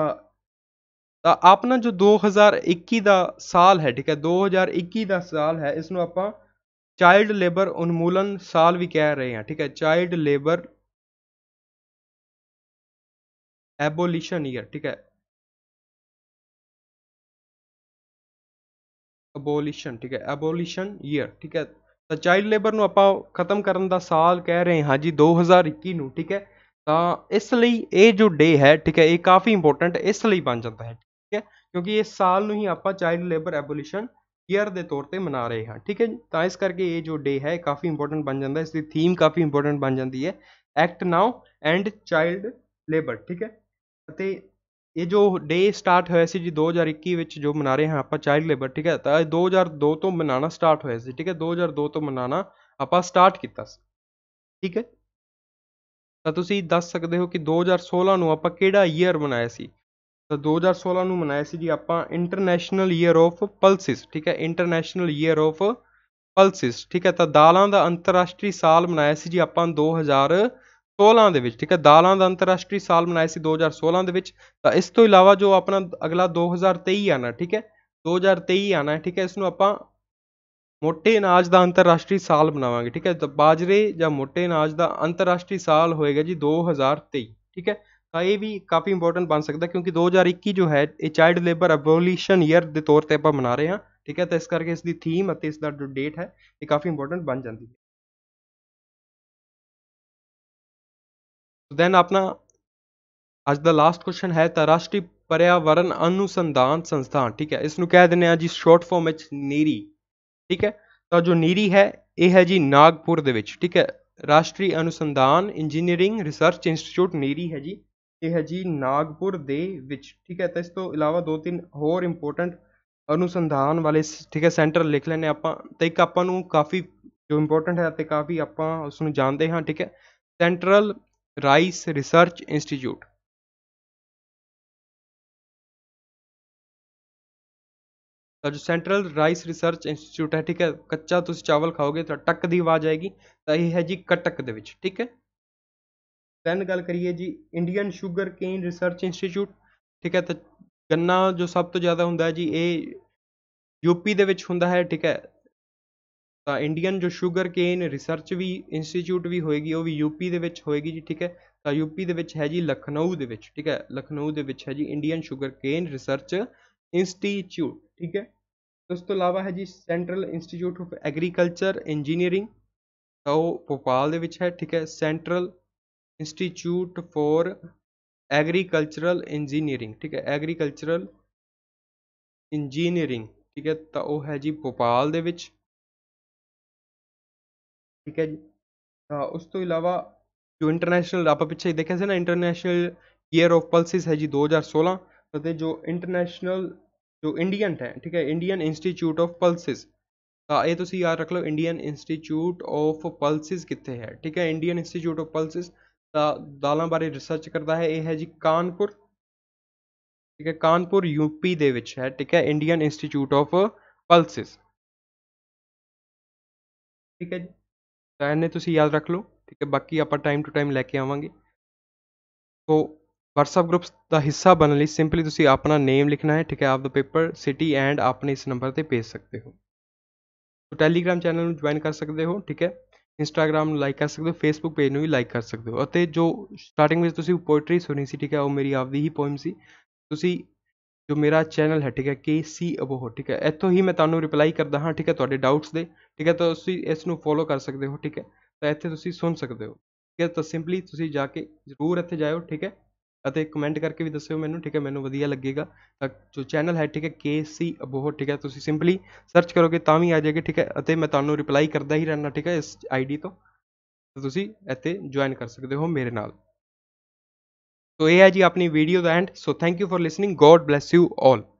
ਤਾਂ ਆਪਣਾ ਜੋ 2021 ਦਾ ਸਾਲ ਹੈ ਠੀਕ ਹੈ 2021 ਦਾ ਸਾਲ ਹੈ ਇਸ ਨੂੰ ਆਪਾਂ ਚਾਈਲਡ ਲੇਬਰ ਉਨਮੂਲਨ ਸਾਲ ਵੀ ਕਹਿ ਰਹੇ ਹਾਂ ਠੀਕ ਹੈ ਚਾਈਲਡ ਲੇਬਰ ਐਬੋਲਿਸ਼ਨ ਈਅਰ ਠੀਕ ਹੈ ਅਬੋਲਿਸ਼ਨ ਠੀਕ ਹੈ ਅਬੋਲਿਸ਼ਨ ਈਅਰ ਠੀਕ ਹੈ ਤਾਂ ਚਾਈਲਡ ਲੇਬਰ ਨੂੰ ਆਪਾਂ ਖਤਮ ਕਰਨ ਦਾ ਸਾਲ ਕਹਿ ਰਹੇ ਹਾਂ ਜੀ 2021 ਨੂੰ ਠੀਕ ਹੈ ਤਾਂ ਇਸ ਲਈ ਇਹ ਜੋ ਡੇ ਹੈ ਠੀਕ ਹੈ ਇਹ ਕਾਫੀ ਇੰਪੋਰਟੈਂਟ ਇਸ ਲਈ ਬਣ ਜਾਂਦਾ ਹੈ ਠੀਕ ਹੈ ਕਿਉਂਕਿ ਇਸ ਸਾਲ ਨੂੰ ਹੀ ਆਪਾਂ ਚਾਈਲਡ ਲੇਬਰ ਅਬੋਲੀਸ਼ਨ ਈਅਰ ਦੇ ਤੌਰ ਤੇ ਮਨਾ ਰਹੇ ਹਾਂ ਠੀਕ ਹੈ ਤਾਂ ਇਸ ਕਰਕੇ ਇਹ ਜੋ ਡੇ ਹੈ ਕਾਫੀ ਇੰਪੋਰਟੈਂਟ ਬਣ ਜਾਂਦਾ ਇਸ ਦੀ ਥੀਮ ਕਾਫੀ ਇੰਪੋਰਟੈਂਟ ਬਣ ਜਾਂਦੀ ਹੈ act now end child labour ਠੀਕ ਹੈ ਅਤੇ ਇਹ ਜੋ ਡੇ ਸਟਾਰਟ ਹੋਇਆ ਸੀ ਜੀ 2021 ਵਿੱਚ ਜੋ ਮਨਾ ਰਹੇ ਹਾਂ ਆਪਾਂ ਚਾਈਲਡ ਲੇਬਰ ਠੀਕ ਹੈ ਤਾਂ 2002 ਤੋਂ ਮਨਾਣਾ ਸਟਾਰਟ ਹੋਇਆ ਸੀ ਠੀਕ ਹੈ 2002 ਤੋਂ ਮਨਾਣਾ ਆਪਾਂ ਸਟਾਰਟ ਕੀਤਾ ਸੀ ਠੀਕ ਹੈ ਤਾਂ ਤੁਸੀਂ ਦੱਸ ਸਕਦੇ ਹੋ ਕਿ 2016 ਨੂੰ ਆਪਾਂ ਕਿਹੜਾ ਈਅਰ ਮਨਾਇਆ ਸੀ ਤਾਂ 2016 ਨੂੰ ਮਨਾਇਆ ਸੀ ਜੀ ਆਪਾਂ ਇੰਟਰਨੈਸ਼ਨਲ ਈਅਰ ਆਫ ਪਲਸਿਸ ਠੀਕ ਹੈ ਇੰਟਰਨੈਸ਼ਨਲ ਈਅਰ ਆਫ ਪਲਸਿਸ ਠੀਕ ਹੈ ਤਾਂ ਦਾਲਾਂ ਦਾ ਅੰਤਰਰਾਸ਼ਟਰੀ ਸਾਲ ਮਨਾਇਆ ਸੀ ਜੀ ਆਪਾਂ 2000 16 ਦੇ ਵਿੱਚ ਠੀਕ ਹੈ ਦਾਲਾਂ ਦਾ ਅੰਤਰਰਾਸ਼ਟਰੀ ਸਾਲ ਮਨਾਇਆ ਸੀ 2016 ਦੇ ਵਿੱਚ ਤਾਂ ਇਸ ਤੋਂ ਇਲਾਵਾ ਜੋ ਆਪਣਾ ਅਗਲਾ 2023 ਆਣਾ ਠੀਕ ਹੈ 2023 ਆਣਾ ਠੀਕ ਹੈ ਇਸ ਨੂੰ ਆਪਾਂ ਮੋਟੇ ਅਨਾਜ ਦਾ ਅੰਤਰਰਾਸ਼ਟਰੀ ਸਾਲ ਬਣਾਵਾਂਗੇ ਠੀਕ ਹੈ ਤਾਂ ਬਾਜਰੇ ਜਾਂ ਮੋਟੇ ਅਨਾਜ ਦਾ ਅੰਤਰਰਾਸ਼ਟਰੀ ਸਾਲ ਹੋਏਗਾ ਜੀ 2023 ਠੀਕ ਹੈ ਤਾਂ ਇਹ ਵੀ ਕਾਫੀ ਇੰਪੋਰਟੈਂਟ ਬਣ ਸਕਦਾ ਕਿਉਂਕਿ 2021 ਜੋ ਹੈ ਇਹ ਚਾਈਲਡ ਲੇਬਰ ਅਬੋਲੀਸ਼ਨ ਈਅਰ ਦੇ ਤੌਰ ਤੇ ਆਪਾਂ ਮਨਾ ਰਹੇ ਹਾਂ ਠੀਕ ਹੈ ਤਾਂ ਇਸ ਕਰਕੇ ਇਸ ਦੀ ਥੀਮ ਅਤੇ ਇਸ ਦਾ ਜੋ ਡੇਟ ਹੈ ਇਹ ਕਾਫੀ ਇੰਪੋਰਟੈਂਟ ਬਣ ਜਾਂਦੀ ਹੈ ਦੈਨ ਆਪਣਾ ਅੱਜ ਦਾ ਲਾਸਟ ਕੁਐਸਚਨ ਹੈ ਤਾਂ ਰਾਸ਼ਟਰੀ ਪਰਿਆਵਰਣ ਅਨੁਸੰਧਾਨ ਸੰਸਥਾਨ ਠੀਕ ਹੈ ਇਸ ਨੂੰ ਕਹਿ ਦਿੰਦੇ ਆ ਜੀ ਸ਼ਾਰਟ ਫਾਰਮ ਵਿੱਚ ਨੀਰੀ ਠੀਕ ਹੈ ਤਾਂ ਜੋ ਨੀਰੀ ਹੈ ਇਹ ਹੈ ਜੀ ਨਾਗਪੁਰ ਦੇ ਵਿੱਚ ਠੀਕ ਹੈ ਰਾਸ਼ਟਰੀ ਅਨੁਸੰਧਾਨ ਇੰਜੀਨੀਅਰਿੰਗ ਰਿਸਰਚ ਇੰਸਟੀਚਿਊਟ ਨੀਰੀ ਹੈ ਜੀ ਇਹ ਹੈ ਜੀ ਨਾਗਪੁਰ ਦੇ ਵਿੱਚ ਠੀਕ ਹੈ ਤਾਂ ਇਸ ਤੋਂ ਇਲਾਵਾ ਦੋ ਤਿੰਨ ਹੋਰ ਇੰਪੋਰਟੈਂਟ ਅਨੁਸੰਧਾਨ ਵਾਲੇ ਠੀਕ ਹੈ ਸੈਂਟਰ ਲਿਖ ਲੈਣੇ ਆਪਾਂ ਤੇ ਇੱਕ ਆਪਾਂ ਨੂੰ ਕਾਫੀ ਜੋ ਇੰਪੋਰਟੈਂਟ ਹੈ ਤੇ ਕਾਫੀ ਆਪਾਂ ਉਸ ਨੂੰ ਜਾਣਦੇ ਹਾਂ ਠੀਕ ਹੈ ਸੈਂਟਰਲ ਰਾਈਸ ਰਿਸਰਚ ਇੰਸਟੀਚਿਊਟ ਤਾਂ ਜੋ ਸੈਂਟਰਲ ਰਾਈਸ ਰਿਸਰਚ ਇੰਸਟੀਚਿਊਟ ਹੈ ਠੀਕ ਹੈ ਕੱਚਾ ਤੁਸੀਂ ਚਾਵਲ ਖਾਓਗੇ ਤਾਂ ਟੱਕ ਦੀ ਆਵਾਜ਼ ਆਏਗੀ ਤਾਂ ਇਹ ਹੈ ਜੀ ਕਟਕ ਦੇ ਵਿੱਚ ਠੀਕ ਹੈ ਦੈਨ ਗੱਲ ਕਰੀਏ ਜੀ Indian sugar cane research institute ਠੀਕ ਹੈ ਤਾਂ ਗੰਨਾ ਜੋ ਸਭ ਤੋਂ ਜ਼ਿਆਦਾ ਹੁੰਦਾ ਹੈ ਜੀ ਇਹ ਯੂਪੀ ਦੇ ਵਿੱਚ ਹੁੰਦਾ ਹੈ ਠੀਕ ਹੈ ਤਾਂ ਇੰਡੀਅਨ ਜੋ ਸ਼ੂਗਰ ਕੇਨ ਰਿਸਰਚ ਵੀ ਇੰਸਟੀਚਿਊਟ ਵੀ ਹੋਏਗੀ ਉਹ ਵੀ ਯੂਪੀ ਦੇ ਵਿੱਚ ਹੋਏਗੀ ਜੀ ਠੀਕ ਹੈ ਤਾਂ ਯੂਪੀ ਦੇ ਵਿੱਚ ਹੈ ਜੀ ਲਖਨਊ ਦੇ ਵਿੱਚ ਠੀਕ ਹੈ ਲਖਨਊ ਦੇ ਵਿੱਚ ਹੈ ਜੀ Indian sugar cane research institute ਠੀਕ ਹੈ ਉਸ ਤੋਂ ਇਲਾਵਾ ਹੈ ਜੀ central institute of agriculture engineering ਤਾਂ ਉਹ ਭੋਪਾਲ ਦੇ ਵਿੱਚ ਹੈ ਠੀਕ ਹੈ central institute for agricultural engineering ਠੀਕ ਹੈ ਐਗਰੀਕਲਚਰਲ ਇੰਜੀਨੀਅਰਿੰਗ ਠੀਕ ਹੈ ਤਾਂ ਉਹ ਹੈ ਜੀ ਭੋਪਾਲ ਦੇ ਵਿੱਚ ਠੀਕ ਹੈ ਜੀ ਤਾਂ ਉਸ ਤੋਂ ਇਲਾਵਾ ਜੋ ਇੰਟਰਨੈਸ਼ਨਲ ਆਪਾਂ ਪਿੱਛੇ ਦੇਖਿਆ ਸੀ ਨਾ ਇੰਟਰਨੈਸ਼ਨਲ ਈਅਰ ਆਫ ਪਲਸਿਸ ਹੈ ਜੀ 2016 ਅਤੇ ਜੋ ਇੰਟਰਨੈਸ਼ਨਲ ਜੋ ਇੰਡੀਅਨ ਹੈ ਠੀਕ ਹੈ ਇੰਡੀਅਨ ਇੰਸਟੀਚਿਊਟ ਆਫ ਪਲਸਿਸ ਤਾਂ ਇਹ ਤੁਸੀਂ ਯਾਦ ਰੱਖ ਲਓ ਇੰਡੀਅਨ ਇੰਸਟੀਚਿਊਟ ਆਫ ਪਲਸਿਸ ਕਿੱਥੇ ਹੈ ਠੀਕ ਹੈ ਇੰਡੀਅਨ ਇੰਸਟੀਚਿਊਟ ਆਫ ਪਲਸਿਸ ਦਾ ਦਾਲਾਂ ਬਾਰੇ ਰਿਸਰਚ ਕਰਦਾ ਹੈ ਇਹ ਹੈ ਜੀ ਕਾਨਪੁਰ ਠੀਕ ਹੈ ਕਾਨਪੁਰ ਯੂਪੀ ਦੇ ਵਿੱਚ ਹੈ ਠੀਕ ਹੈ ਇੰਡੀਅਨ ਇੰਸਟੀਚਿਊਟ ਆਫ ਪਲਸਿਸ ਠੀਕ ਹੈ ਜੀ ਤਾਂ ਇਹਨੇ ਤੁਸੀਂ ਯਾਦ ਰੱਖ ਲਓ ਠੀਕ ਹੈ ਬਾਕੀ ਆਪਾਂ ਟਾਈਮ ਟੂ ਟਾਈਮ ਲੈ ਕੇ ਆਵਾਂਗੇ ਸੋ WhatsApp ਗਰੁੱਪਸ ਦਾ ਹਿੱਸਾ ਬਣਨ ਲਈ ਸਿੰਪਲੀ ਤੁਸੀਂ ਆਪਣਾ ਨੇਮ ਲਿਖਣਾ ਹੈ ਠੀਕ ਹੈ of the paper city and ਆਪਣੇ ਇਸ ਨੰਬਰ ਤੇ ਭੇਜ ਸਕਦੇ ਹੋ ਸੋ ਟੈਲੀਗ੍ਰam ਚੈਨਲ ਨੂੰ ਜੁਆਇਨ ਕਰ ਸਕਦੇ ਹੋ ਠੀਕ ਹੈ Instagram ਨੂੰ ਲਾਈਕ ਕਰ ਸਕਦੇ ਹੋ ਫੇਸਬੁੱਕ ਪੇਜ ਨੂੰ ਵੀ ਲਾਈਕ ਕਰ ਸਕਦੇ ਹੋ ਅਤੇ ਜੋ ਸਟਾਰਟਿੰਗ ਵਿੱਚ ਤੁਸੀਂ ਪੋਇਟਰੀ ਸੁਣੀ ਸੀ ਠੀਕ ਹੈ ਉਹ ਮੇਰੀ ਆਪਦੀ ਹੀ ਪੋਇਮ ਸੀ ਤੁਸੀਂ ਜੋ ਮੇਰਾ ਚੈਨਲ ਹੈ ਠੀਕ ਹੈ ਕੇ ਸੀ ਅਬੋਹ ਠੀਕ ਹੈ ਇੱਥੋਂ ਹੀ ਮੈਂ ਤੁਹਾਨੂੰ ਰਿਪਲਾਈ ਕਰਦਾ ਹਾਂ ਠੀਕ ਹੈ ਤੁਹਾਡੇ ਡਾਊਟਸ ਦੇ ਠੀਕ ਹੈ ਤਾਂ ਤੁਸੀਂ ਇਸ ਨੂੰ ਫੋਲੋ ਕਰ ਸਕਦੇ ਹੋ ਠੀਕ ਹੈ ਤਾਂ ਇੱਥੇ ਤੁਸੀਂ ਸੁਣ ਸਕਦੇ ਹੋ ਠੀਕ ਹੈ ਤਾਂ ਸਿੰਪਲੀ ਤੁਸੀਂ ਜਾ ਕੇ ਜ਼ਰੂਰ ਇੱਥੇ ਜਾਇਓ ਠੀਕ ਹੈ ਅਤੇ ਕਮੈਂਟ ਕਰਕੇ ਵੀ ਦੱਸਿਓ ਮੈਨੂੰ ਠੀਕ ਹੈ ਮੈਨੂੰ ਵਧੀਆ ਲੱਗੇਗਾ ਤਾਂ ਜੋ ਚੈਨਲ ਹੈ ਠੀਕ ਹੈ ਕੇ ਸੀ ਅਬੋਹ ਠੀਕ ਹੈ ਤੁਸੀਂ ਸਿੰਪਲੀ ਸਰਚ ਕਰੋਗੇ ਤਾਂ ਵੀ ਆ ਜਾਏਗਾ ਠੀਕ ਹੈ ਅਤੇ ਮੈਂ ਤੁਹਾਨੂੰ ਰਿਪਲਾਈ ਕਰਦਾ ਹੀ ਰਹਿਣਾ ਠੀਕ ਹੈ ਇਸ ਆਈਡੀ ਤੋਂ ਤਾਂ ਤੁਸੀਂ ਇੱਥੇ ਜੁਆਇਨ ਕਰ ਸਕਦੇ ਹੋ ਮੇਰੇ ਨਾਲ ਸੋ ਇਹ ਹੈ ਜੀ ਆਪਣੀ ਵੀਡੀਓ ਦਾ and so thank you for listening God bless you all